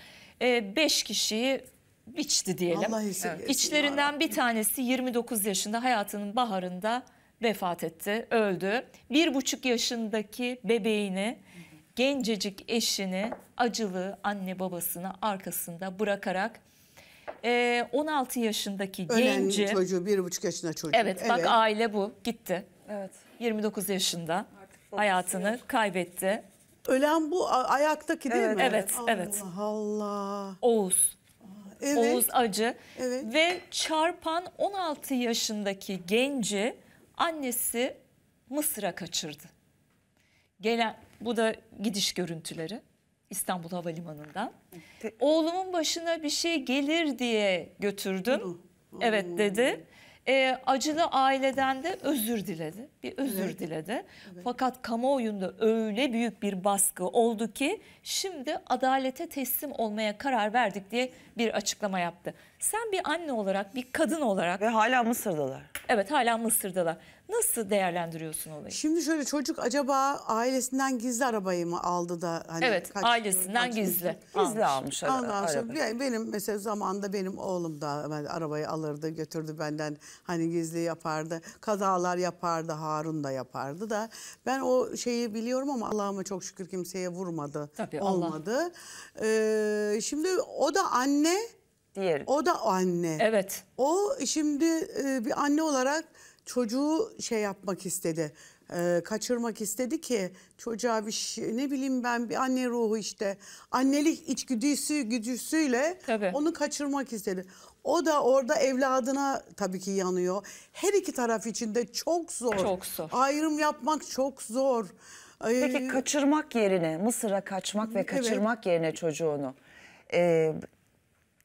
5 e, kişiyi biçti diyelim. Allah evet. İçlerinden bir tanesi 29 yaşında hayatının baharında vefat etti, öldü. Bir buçuk yaşındaki bebeğini, gencecik eşini, acılı anne babasını arkasında bırakarak e, 16 yaşındaki Önemli genci... çocuğu, bir buçuk yaşında çocuğu. Evet, evet, bak aile bu, gitti. Evet. 29 yaşında hayatını istiyor. kaybetti. Ölen bu ayaktaki değil evet, mi? Evet, Allah evet. Allah Allah. Oğuz. Evet. Oğuz Acı evet. ve çarpan 16 yaşındaki genci Annesi Mısır'a kaçırdı. Gelen bu da gidiş görüntüleri İstanbul Havalimanı'ndan. Oğlumun başına bir şey gelir diye götürdüm. Evet dedi. Hmm. E, acılı aileden de özür diledi. Bir özür evet. diledi. Evet. Fakat kamuoyunda öyle büyük bir baskı oldu ki şimdi adalete teslim olmaya karar verdik diye bir açıklama yaptı. Sen bir anne olarak, bir kadın olarak... Ve hala Mısır'dalar. Evet hala Mısır'dalar. Nasıl değerlendiriyorsun olayı? Şimdi şöyle çocuk acaba ailesinden gizli arabayı mı aldı da? Hani evet kaç, ailesinden kaç, gizli. gizli almış, almış ara, arabayı. Yani benim mesela zamanda benim oğlum da ben arabayı alırdı götürdü benden hani gizli yapardı. Kazalar yapardı Harun da yapardı da. Ben o şeyi biliyorum ama Allah'ıma çok şükür kimseye vurmadı. Tabii, olmadı. Allah. Ee, şimdi o da anne. Diğer. O da anne. Evet. O şimdi e, bir anne olarak çocuğu şey yapmak istedi. E, kaçırmak istedi ki çocuğa bir şey, ne bileyim ben bir anne ruhu işte annelik içgüdüsü güdüsüyle Tabii. onu kaçırmak istedi. O da orada evladına tabii ki yanıyor. Her iki taraf için de çok zor. Çok zor. Ayrım yapmak çok zor. Peki kaçırmak yerine Mısır'a kaçmak ve kaçırmak yerine çocuğunu e,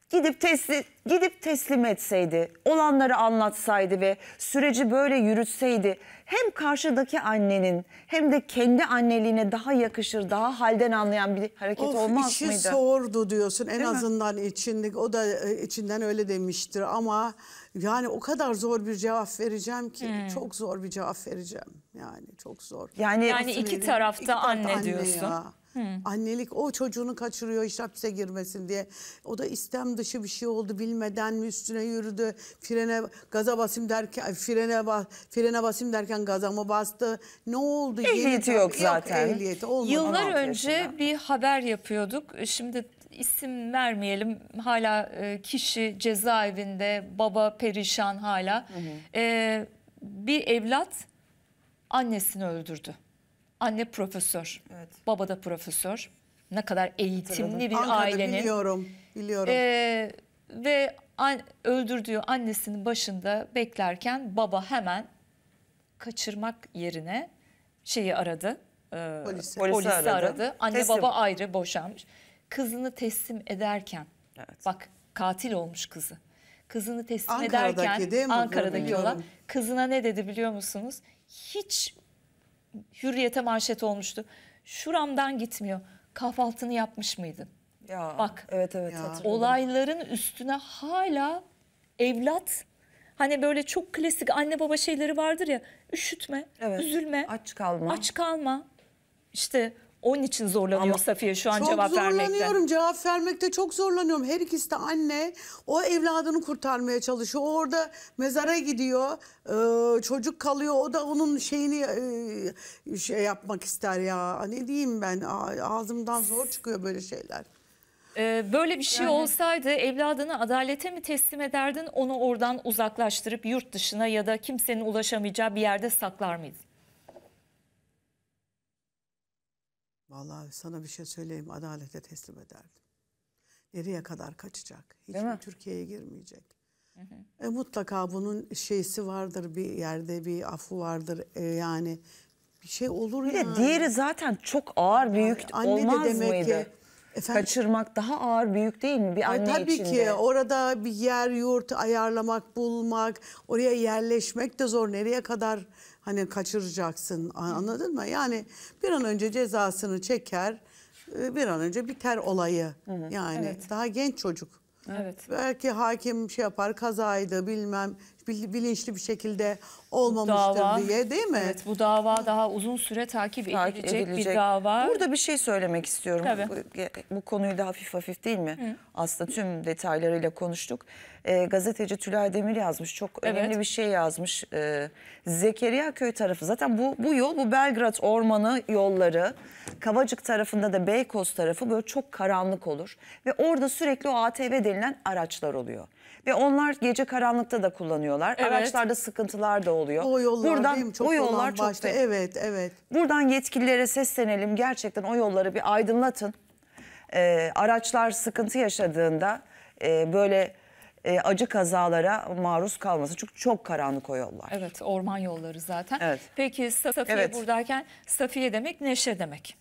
gidip teslim gidip teslim etseydi, olanları anlatsaydı ve süreci böyle yürütseydi hem karşıdaki annenin hem de kendi anneliğine daha yakışır, daha halden anlayan bir hareket of, olmaz işi mıydı? Of sordu diyorsun en Değil azından mi? içindik. O da e, içinden öyle demiştir ama yani o kadar zor bir cevap vereceğim ki hmm. çok zor bir cevap vereceğim. Yani çok zor. Yani, yani iki tarafta anne, anne diyorsun. Ya. Hı. Annelik o çocuğunu kaçırıyor işte hapse girmesin diye. O da istem dışı bir şey oldu bilmeden mi üstüne yürüdü. Frene gaza basayım derken frene bas, frene basayım derken gaza mı bastı? Ne oldu? Ehliyeti yok zaten. Yok, ehliyeti olmadı. Yıllar önce yaşında. bir haber yapıyorduk. Şimdi isim vermeyelim hala e, kişi cezaevinde baba perişan hala hı Ee, bir evlat annesini öldürdü. Anne profesör, evet. baba da profesör. Ne kadar eğitimli Hatırladım. bir Ankara'da ailenin. biliyorum, biliyorum. Ee, ve an, öldürdüğü annesinin başında beklerken baba hemen kaçırmak yerine şeyi aradı. E, polisi, polisi, polisi aradı. aradı. Anne teslim. baba ayrı boşanmış. Kızını teslim ederken evet. bak katil olmuş kızı. Kızını teslim Ankara'daki ederken Ankara'daki olan kızına ne dedi biliyor musunuz? Hiç hürriyete manşet olmuştu. Şuramdan gitmiyor. Kahvaltını yapmış mıydın? Ya, Bak. Evet evet. Ya. Olayların üstüne hala evlat hani böyle çok klasik anne baba şeyleri vardır ya. Üşütme, evet. üzülme, aç kalma. Aç kalma. İşte onun için zorlanıyor Ama Safiye şu an cevap vermekte. Çok zorlanıyorum cevap vermekte çok zorlanıyorum. Her ikisi de anne o evladını kurtarmaya çalışıyor. O orada mezara gidiyor. Ee, çocuk kalıyor. O da onun şeyini e, şey yapmak ister ya. Ne diyeyim ben ağzımdan zor çıkıyor böyle şeyler. Ee, böyle bir şey yani... olsaydı evladını adalete mi teslim ederdin onu oradan uzaklaştırıp yurt dışına ya da kimsenin ulaşamayacağı bir yerde saklar mıydın? Vallahi sana bir şey söyleyeyim adalete teslim ederdim. Nereye kadar kaçacak? Hiç Türkiye'ye girmeyecek. Hı hı. E, mutlaka bunun şeysi vardır bir yerde bir afı vardır e, yani bir şey olur ya. yani. diğeri zaten çok ağır büyük yani anne olmaz de demek mıydı? Ki, Efendim? Kaçırmak daha ağır büyük değil mi bir anne tabii içinde? Tabii ki orada bir yer yurt ayarlamak bulmak oraya yerleşmek de zor nereye kadar Hani kaçıracaksın anladın mı? Yani bir an önce cezasını çeker e, bir an önce biter olayı. Yani evet. daha genç çocuk. Evet. Belki hakim şey yapar kazaydı bilmem bilinçli bir şekilde olmamıştır dava, diye değil mi? Evet bu dava daha uzun süre takip edilecek, edilecek bir dava. Burada bir şey söylemek istiyorum. Tabii. Bu, bu konuyu da hafif hafif değil mi? Hı. Aslında tüm detaylarıyla konuştuk. E, gazeteci Tülay Demir yazmış. Çok evet. önemli bir şey yazmış. E, Zekeriya Köy tarafı. Zaten bu, bu yol bu Belgrad Ormanı yolları. Kavacık tarafında da Beykoz tarafı böyle çok karanlık olur. Ve orada sürekli o ATV denilen araçlar oluyor. Ve onlar gece karanlıkta da kullanıyorlar. Evet. Araçlarda sıkıntılar da oluyor. O yollar Buradan, değil mi? Çok o yollar çok başta. Evet, evet. Buradan yetkililere seslenelim. Gerçekten o yolları bir aydınlatın. Ee, araçlar sıkıntı yaşadığında e, böyle e, acı kazalara maruz kalması. Çünkü çok karanlık o yollar. Evet orman yolları zaten. Evet. Peki Safiye evet. buradayken Safiye demek neşe demek.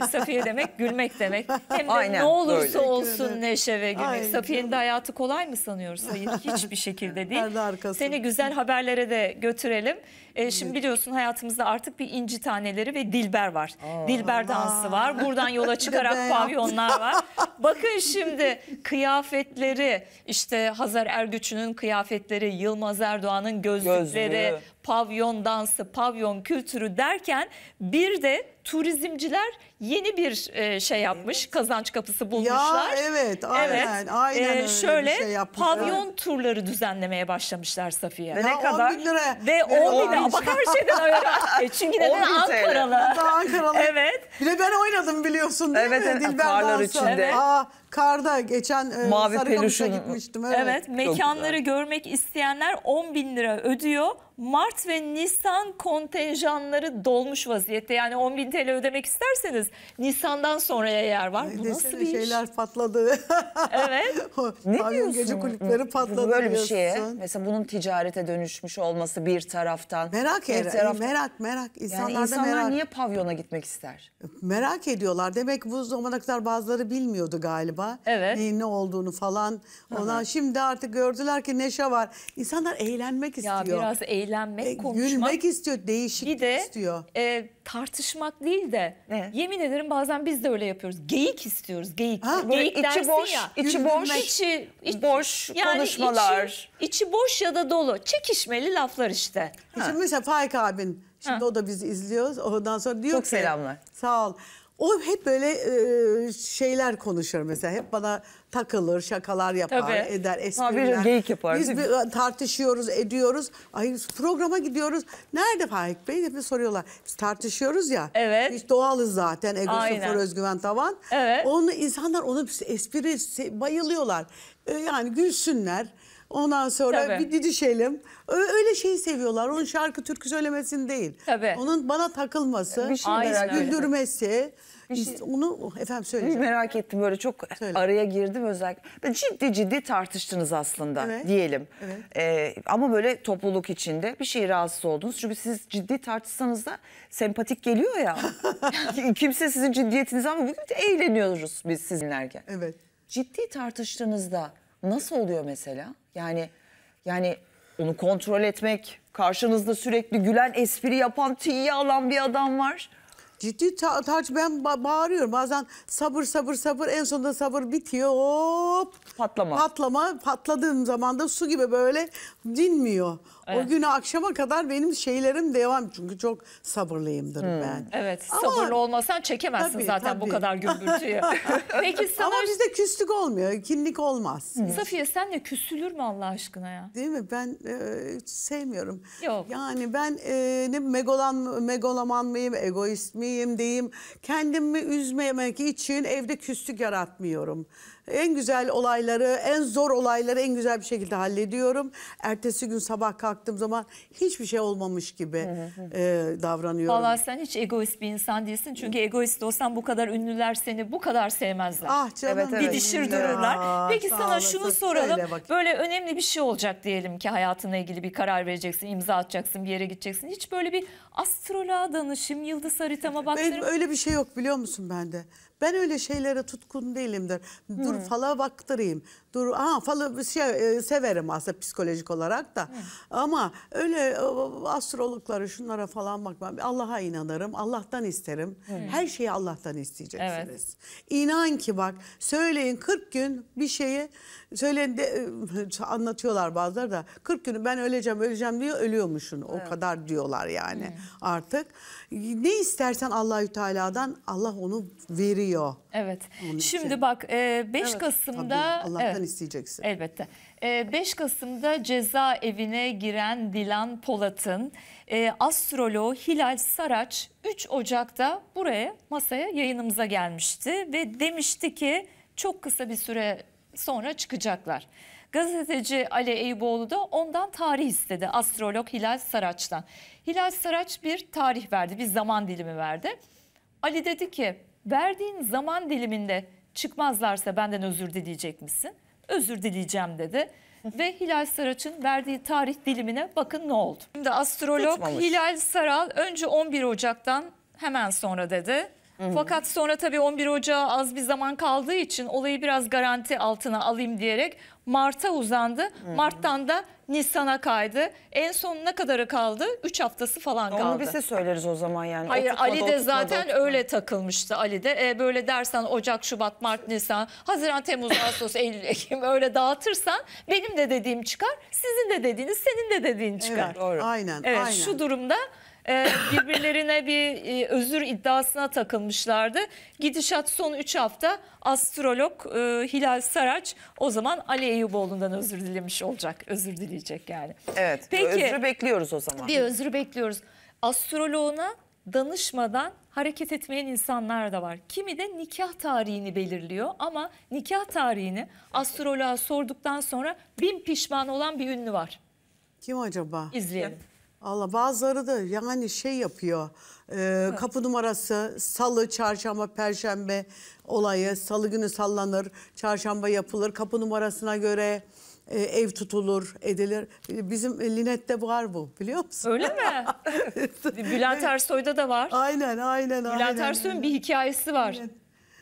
E, Safiye demek gülmek demek. Hem de Aynen, ne olursa öyle. olsun neşe ve gülmek. Safiye'nin de hayatı kolay mı sanıyoruz? Hayır hiçbir şekilde değil. Seni güzel haberlere de götürelim. E, şimdi biliyorsun hayatımızda artık bir inci taneleri ve dilber var. Aa. Dilber dansı var. Buradan yola çıkarak pavyonlar var. Bakın şimdi kıyafetleri işte Hazar Ergüç'ünün kıyafetleri, Yılmaz Erdoğan'ın gözlükleri, Gözlüğü. pavyon dansı, pavyon kültürü derken bir de turizmciler yeni bir e, şey yapmış. Evet. Kazanç kapısı bulmuşlar. Ya evet aynen. Evet. Aynen e, öyle şöyle bir şey yapmış. pavyon evet. turları düzenlemeye başlamışlar Safiye. Ve ne kadar? 10 bin lira. Ve 10 bin lira. Bak her şeyden öyle. E, çünkü neden Ankaralı? Ankaralı. evet. Bir de ben oynadım biliyorsun değil evet, mi? Evet. Dilber Dansa. içinde. Evet. Aa, karda geçen e, Mavi Sarıkamış'a peluşun. gitmiştim. Evet, evet mekanları görmek isteyenler 10 bin lira ödüyor. Mart ve Nisan kontenjanları dolmuş vaziyette. Yani 10 bin TL ödemek isterseniz Nisan'dan sonraya yer var. Bu nasıl bir şeyler iş? patladı. Evet. ne Tabii diyorsun? Gece kulüpleri patladı Böyle bir şeye. Mesela bunun ticarete dönüşmüş olması bir taraftan. Merak bir er, taraf... merak merak. İnsanlar, yani insanlar merak. niye pavyona gitmek ister? Merak ediyorlar. Demek bu zamana kadar bazıları bilmiyordu galiba galiba. Evet. Neyin ne olduğunu falan. Ondan şimdi artık gördüler ki neşe var. İnsanlar eğlenmek istiyor. Ya biraz eğlenmek, e, konuşmak. Gülmek istiyor, değişiklik de, istiyor. E, tartışmak değil de ne? yemin ederim bazen biz de öyle yapıyoruz. Geyik istiyoruz, geyik. Ha, geyik içi dersin boş, ya. İçi boş, içi, iç, boş yani konuşmalar. Içi, içi boş ya da dolu. Çekişmeli laflar işte. Ha. Şimdi mesela Faik abin Şimdi ha. o da bizi izliyor. Ondan sonra diyor Çok ki... Çok selamlar. Sağ ol. O hep böyle e, şeyler konuşur mesela. Hep bana takılır, şakalar yapar, Tabii. eder, espriler. Haberi geyik yapar. Biz bir, tartışıyoruz, ediyoruz. Ay programa gidiyoruz. Nerede Faik Bey? Hep soruyorlar. Biz tartışıyoruz ya. Evet. Biz doğalız zaten. Ego sıfır, özgüven tavan. Evet. Onu, insanlar onu espri bayılıyorlar. E, yani gülsünler Ondan sonra Tabii. bir didişelim. Öyle şeyi seviyorlar. Onun şarkı türkü söylemesini değil. Tabii. Onun bana takılması, Bir şey merak ettim. güldürmesi. Şey- işte Onu oh, efendim söyleyeceğim. Merak ettim böyle çok Söyle. araya girdim özellikle. Ciddi ciddi tartıştınız aslında Evet. diyelim. Ee, ama böyle topluluk içinde bir şey rahatsız oldunuz. Çünkü siz ciddi tartışsanız da sempatik geliyor ya. Kimse sizin ciddiyetinizi ama bugün eğleniyoruz biz siz dinlerken. Evet. Ciddi tartıştığınızda nasıl oluyor mesela? Yani yani onu kontrol etmek, karşınızda sürekli gülen, espri yapan, tiye alan bir adam var. Ciddi ta Taç ben ba bağırıyorum bazen sabır sabır sabır en sonunda sabır bitiyor hop. Patlama. Patlama patladığım zaman da su gibi böyle dinmiyor. Evet. O güne akşama kadar benim şeylerim devam çünkü çok sabırlıyımdır hmm. ben. Evet Ama, sabırlı olmasan çekemezsin tabii, zaten tabii. bu kadar gümbürtüyü. Peki sana... Ama bizde küslük olmuyor, kinlik olmaz. Hmm. Safiye sen de küsülür mü Allah aşkına ya? Değil mi? Ben e, sevmiyorum. Yok. Yani ben e, ne megolan, megolaman mıyım, egoist miyim diyeyim. Kendimi üzmemek için evde küslük yaratmıyorum. En güzel olayları, en zor olayları en güzel bir şekilde hallediyorum. Ertesi gün sabah kalktığım zaman hiçbir şey olmamış gibi e, davranıyorum. Valla sen hiç egoist bir insan değilsin. Çünkü egoist olsan bu kadar ünlüler seni bu kadar sevmezler. Ah canım. Evet, evet. Didişir dururlar. Peki sana olasın. şunu soralım. Böyle önemli bir şey olacak diyelim ki hayatına ilgili bir karar vereceksin, imza atacaksın, bir yere gideceksin. Hiç böyle bir astroloğa danışayım, yıldız haritama baktırım. Benim öyle bir şey yok biliyor musun bende? Ben öyle şeylere tutkun değilimdir. Dur hmm. fala baktırayım. Dur, ha falı şey, e, severim aslında psikolojik olarak da. Evet. Ama öyle e, astrologlara şunlara falan bakmam. Allah'a inanırım. Allah'tan isterim. Evet. Her şeyi Allah'tan isteyeceksiniz. Evet. İnan ki bak söyleyin 40 gün bir şeyi söyleyin de, e, anlatıyorlar bazıları da 40 günü ben öleceğim öleceğim diyor ölüyormuşsun. Evet. O kadar diyorlar yani evet. artık. Ne istersen Allahü Teala'dan Allah onu veriyor. Evet. Onun Şimdi için. bak 5 e, evet. Kasım'da Tabii, Allah'tan evet Devletten isteyeceksin. Elbette. 5 ee, Kasım'da cezaevine giren Dilan Polat'ın e, astroloğu Hilal Saraç 3 Ocak'ta buraya masaya yayınımıza gelmişti ve demişti ki çok kısa bir süre sonra çıkacaklar. Gazeteci Ali Eyüboğlu da ondan tarih istedi astrolog Hilal Saraç'tan. Hilal Saraç bir tarih verdi, bir zaman dilimi verdi. Ali dedi ki verdiğin zaman diliminde çıkmazlarsa benden özür dileyecek misin? özür dileyeceğim dedi. Ve Hilal Saraç'ın verdiği tarih dilimine bakın ne oldu. Şimdi astrolog Tutmamış. Hilal Saral önce 11 Ocak'tan hemen sonra dedi. Fakat sonra tabii 11 Ocağı az bir zaman kaldığı için olayı biraz garanti altına alayım diyerek Mart'a uzandı. Hı-hı. Mart'tan da Nisan'a kaydı. En son ne kadarı kaldı? 3 haftası falan kaldı. Onu bize söyleriz o zaman yani. Hayır tutmadı, Ali de tutmadı, zaten öyle takılmıştı Ali de. E, böyle dersen Ocak, Şubat, Mart, Nisan, Haziran, Temmuz, Ağustos, Eylül, Ekim öyle dağıtırsan benim de dediğim çıkar. Sizin de dediğiniz, senin de dediğin çıkar. Evet, doğru. Aynen, evet, aynen. Şu durumda ee, birbirlerine bir e, özür iddiasına takılmışlardı. Gidişat son 3 hafta astrolog e, Hilal Saraç o zaman Ali Eyüboğlu'ndan özür dilemiş olacak. Özür dileyecek yani. Evet Peki, özrü bekliyoruz o zaman. Bir özrü bekliyoruz. Astroloğuna danışmadan hareket etmeyen insanlar da var. Kimi de nikah tarihini belirliyor ama nikah tarihini astroloğa sorduktan sonra bin pişman olan bir ünlü var. Kim acaba? İzleyelim. Allah bazıları da yani şey yapıyor. E, Kapı numarası salı, çarşamba, perşembe olayı. Salı günü sallanır, çarşamba yapılır. Kapı numarasına göre e, ev tutulur, edilir. Bizim Linet'te var bu biliyor musun? Öyle mi? Bülent Ersoy'da da var. Aynen, aynen. Bülent aynen, Ersoy'un bir hikayesi var. Aynen.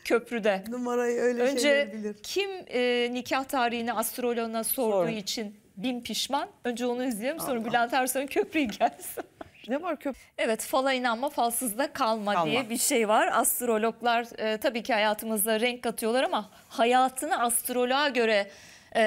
Köprüde. Numarayı öyle Önce bilir. kim e, nikah tarihini astroloğuna sorduğu Sor. için bin pişman. Önce onu izleyelim sonra Allah. Bülent Ersoy'un köprüyü gelsin. Ne var köp? Evet fala inanma falsızda kalma, kalma diye bir şey var. Astrologlar e, tabii ki hayatımıza renk katıyorlar ama hayatını astroloğa göre e,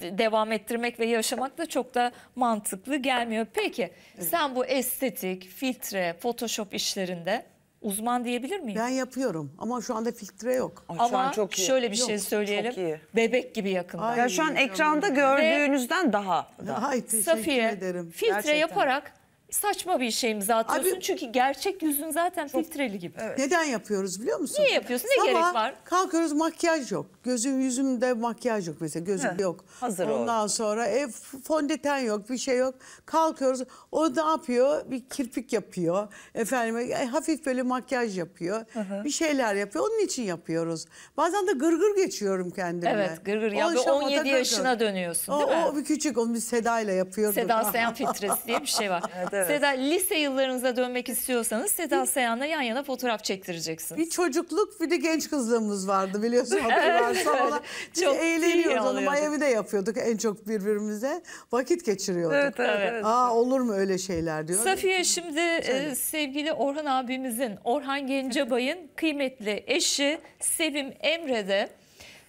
devam ettirmek ve yaşamak da çok da mantıklı gelmiyor. Peki sen bu estetik, filtre, photoshop işlerinde uzman diyebilir miyim? Ben yapıyorum ama şu anda filtre yok. Ay, şu an çok iyi. şöyle bir şey söyleyelim. çok iyi. Bebek gibi yakın. Ay, Ya şu an ekranda gördüğünüzden daha. daha. Hay teşekkür Safiye ederim. filtre Gerçekten. yaparak saçma bir şey imza atıyorsun. Abi, Çünkü gerçek yüzün zaten çok, filtreli gibi. Evet. Neden yapıyoruz biliyor musun? Niye yapıyorsun? Ne Sabah gerek var? kalkıyoruz makyaj yok. Gözüm yüzümde makyaj yok mesela. Gözüm Heh, yok. Hazır Ondan oldu. sonra ev fondöten yok bir şey yok. Kalkıyoruz. O ne yapıyor? Bir kirpik yapıyor. Efendim e, hafif böyle makyaj yapıyor. Hı hı. Bir şeyler yapıyor. Onun için yapıyoruz. Bazen de gırgır geçiyorum kendime. Evet gırgır. Ya, ya 17 gırgır. yaşına dönüyorsun değil o, mi? O bir küçük. Onu bir Seda ile yapıyorduk. Seda Sayan filtresi diye bir şey var. evet, evet. Evet. Seda lise yıllarınıza dönmek istiyorsanız Seda Sayan'la yan yana fotoğraf çektireceksiniz. Bir çocukluk bir de genç kızlığımız vardı biliyorsun hatırlarsa. Ona çok eğleniyoruz onu Miami'de yapıyorduk en çok birbirimize vakit geçiriyorduk. Evet, evet, Aa olur mu öyle şeyler diyor. Safiye şimdi e, sevgili Orhan abimizin Orhan Gencebay'ın kıymetli eşi Sevim Emre de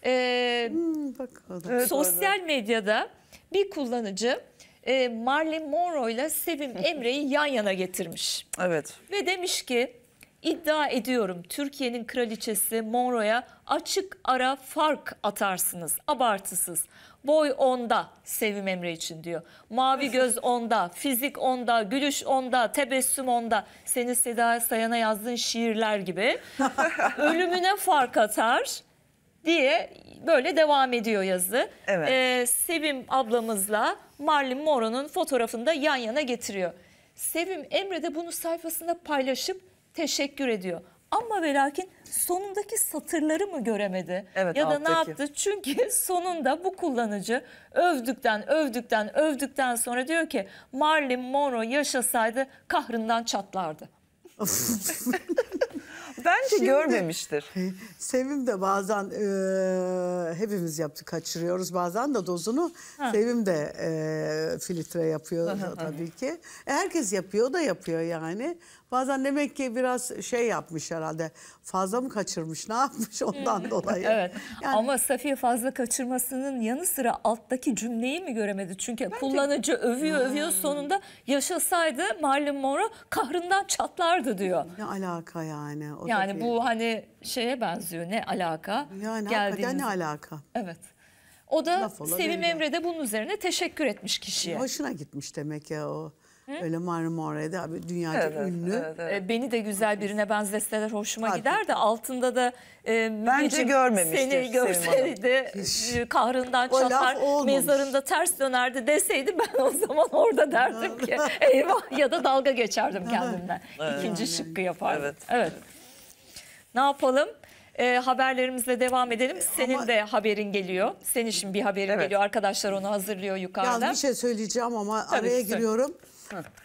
e, hmm, sosyal medyada bir kullanıcı e, Marilyn Monroe ile Sevim Emre'yi yan yana getirmiş. Evet. Ve demiş ki iddia ediyorum Türkiye'nin kraliçesi Monroe'ya açık ara fark atarsınız abartısız. Boy onda Sevim Emre için diyor. Mavi göz onda, fizik onda, gülüş onda, tebessüm onda. Seni Seda Sayan'a yazdığın şiirler gibi. Ölümüne fark atar diye böyle devam ediyor yazı. Evet. Ee, Sevim ablamızla Marlin Monroe'nun fotoğrafını da yan yana getiriyor. Sevim Emre de bunu sayfasında paylaşıp teşekkür ediyor. Ama ve lakin sonundaki satırları mı göremedi? Evet, ya da alttaki. ne yaptı? Çünkü sonunda bu kullanıcı övdükten, övdükten, övdükten sonra diyor ki Marlin Monroe yaşasaydı kahrından çatlardı. Bence Şimdi, görmemiştir. Sevim de bazen e, hepimiz yaptık kaçırıyoruz bazen de dozunu. Ha. Sevim de e, filtre yapıyor tabii ki. E, herkes yapıyor o da yapıyor yani. Bazen demek ki biraz şey yapmış herhalde. Fazla mı kaçırmış? Ne yapmış ondan dolayı? evet. Yani, Ama Safiye fazla kaçırmasının yanı sıra alttaki cümleyi mi göremedi? Çünkü bence... kullanıcı övüyor hmm. övüyor sonunda yaşasaydı Marilyn Monroe kahrından çatlardı diyor. Ne alaka yani? O yani bu hani şeye benziyor. Ne alaka? Yani Geldiğiniz... ne alaka? Evet. O da Sevim Emre de bunun üzerine teşekkür etmiş kişiye. Hoşuna gitmiş demek ya o. Öyle Mara Mora'da abi dünyaca evet, ünlü. Evet, evet. E, beni de güzel birine benzeseler hoşuma Tabii. gider de altında da e, bence görmemiştir. Seni görseydi e, kahrından o çatlar mezarında ters dönerdi deseydi ben o zaman orada derdim ki eyvah ya da dalga geçerdim kendimden. Evet. İkinci şıkkı yapardım. Evet. evet. Ne yapalım? e, haberlerimizle devam edelim. Senin ama, de haberin geliyor. Senin için bir haberin evet. geliyor. Arkadaşlar onu hazırlıyor yukarıda. Yalnız bir şey söyleyeceğim ama Tabii araya ki. giriyorum.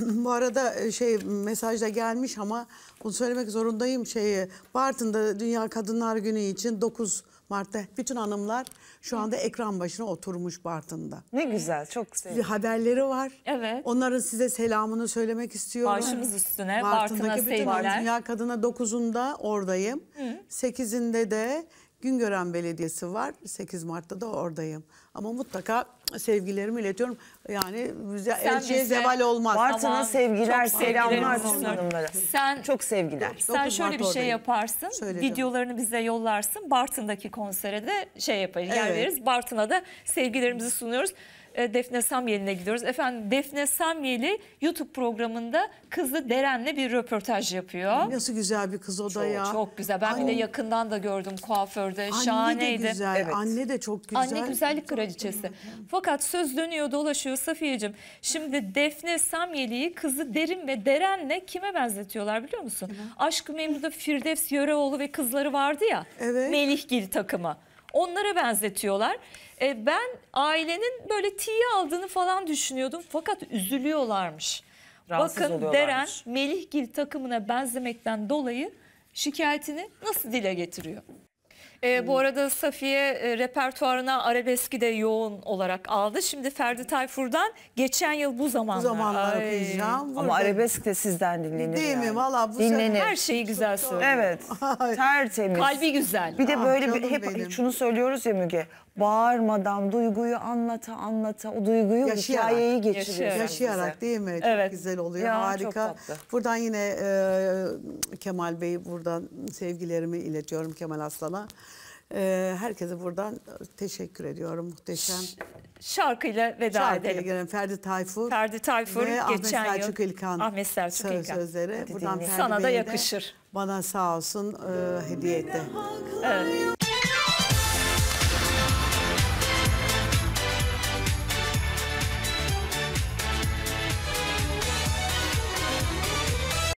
Bu arada e, şey mesajda gelmiş ama bunu söylemek zorundayım. Şeyi, e, Bartın'da Dünya Kadınlar Günü için 9 Mart'ta bütün hanımlar şu anda ekran başına oturmuş Bartın'da. Ne güzel, çok sevdim. Haberleri var. Evet. Onların size selamını söylemek istiyorum. Başımız üstüne Bartın'daki Bartın'a bütün Dünya Kadına 9'unda oradayım. 8'inde de Güngören Belediyesi var. 8 Mart'ta da oradayım. Ama mutlaka sevgilerimi iletiyorum. Yani müze, elçiye zeval olmaz. Bartın'a Aman, sevgiler, çok selamlar sevgilerim hanımlara. Sen çok sevgiler. Sen şöyle Mart bir şey yaparsın. Söyleyeceğim. Videolarını bize yollarsın. Bartın'daki konsere de şey yaparız, evet. yer veririz. Bartın'a da sevgilerimizi sunuyoruz. E, Defne Samyeli'ne gidiyoruz. Efendim Defne Samyeli YouTube programında kızı Deren'le bir röportaj yapıyor. Nasıl güzel bir kız o da çok, ya. Çok güzel. Ben Ay. bir de yakından da gördüm kuaförde. Anne Şahaneydi. de güzel. Evet. Anne de çok güzel. Anne güzellik kraliçesi. Fakat söz dönüyor dolaşıyor Safiye'cim. Şimdi Defne Samyeli'yi kızı Derin ve Deren'le kime benzetiyorlar biliyor musun? Evet. Aşk-ı Firdevs Yöreoğlu ve kızları vardı ya. Evet. Melihgil takımı. Onlara benzetiyorlar. E, ben ailenin böyle tiye aldığını falan düşünüyordum. Fakat üzülüyorlarmış. Rahatsız Bakın Deren Melihgil takımına benzemekten dolayı şikayetini nasıl dile getiriyor? E, bu hmm. arada Safiye e, repertuarına arabeski de yoğun olarak aldı. Şimdi Ferdi Tayfur'dan geçen yıl bu zamanlar. Bu zamanlar okuyacağım. Ama arabesk de sizden dinlenir Değil yani. mi? Valla bu Dinlenir. Her şeyi güzel söylüyor. Evet. Tertemiz. Kalbi güzel. Bir de Aa, ah, böyle bir, hep benim. şunu söylüyoruz ya Müge bağırmadan duyguyu anlata anlata o duyguyu yaşayarak, hikayeyi geçiriyorsun. Yaşayarak bize. değil mi? Çok evet. güzel oluyor. Ya, Harika. Buradan yine e, Kemal Bey buradan sevgilerimi iletiyorum Kemal Aslan'a. E, herkese buradan teşekkür ediyorum. Muhteşem. Şarkıyla veda Şarkıyla edelim. Gelen Ferdi Tayfur. Ferdi Tayfur ve geçen Ahmet Selçuk yıl. İlkan. Ahmet Selçuk söz, İlkan. Sözleri. Hadi buradan Ferdi Sana Bey'de da yakışır. bana sağ olsun e, hediye etti. Evet.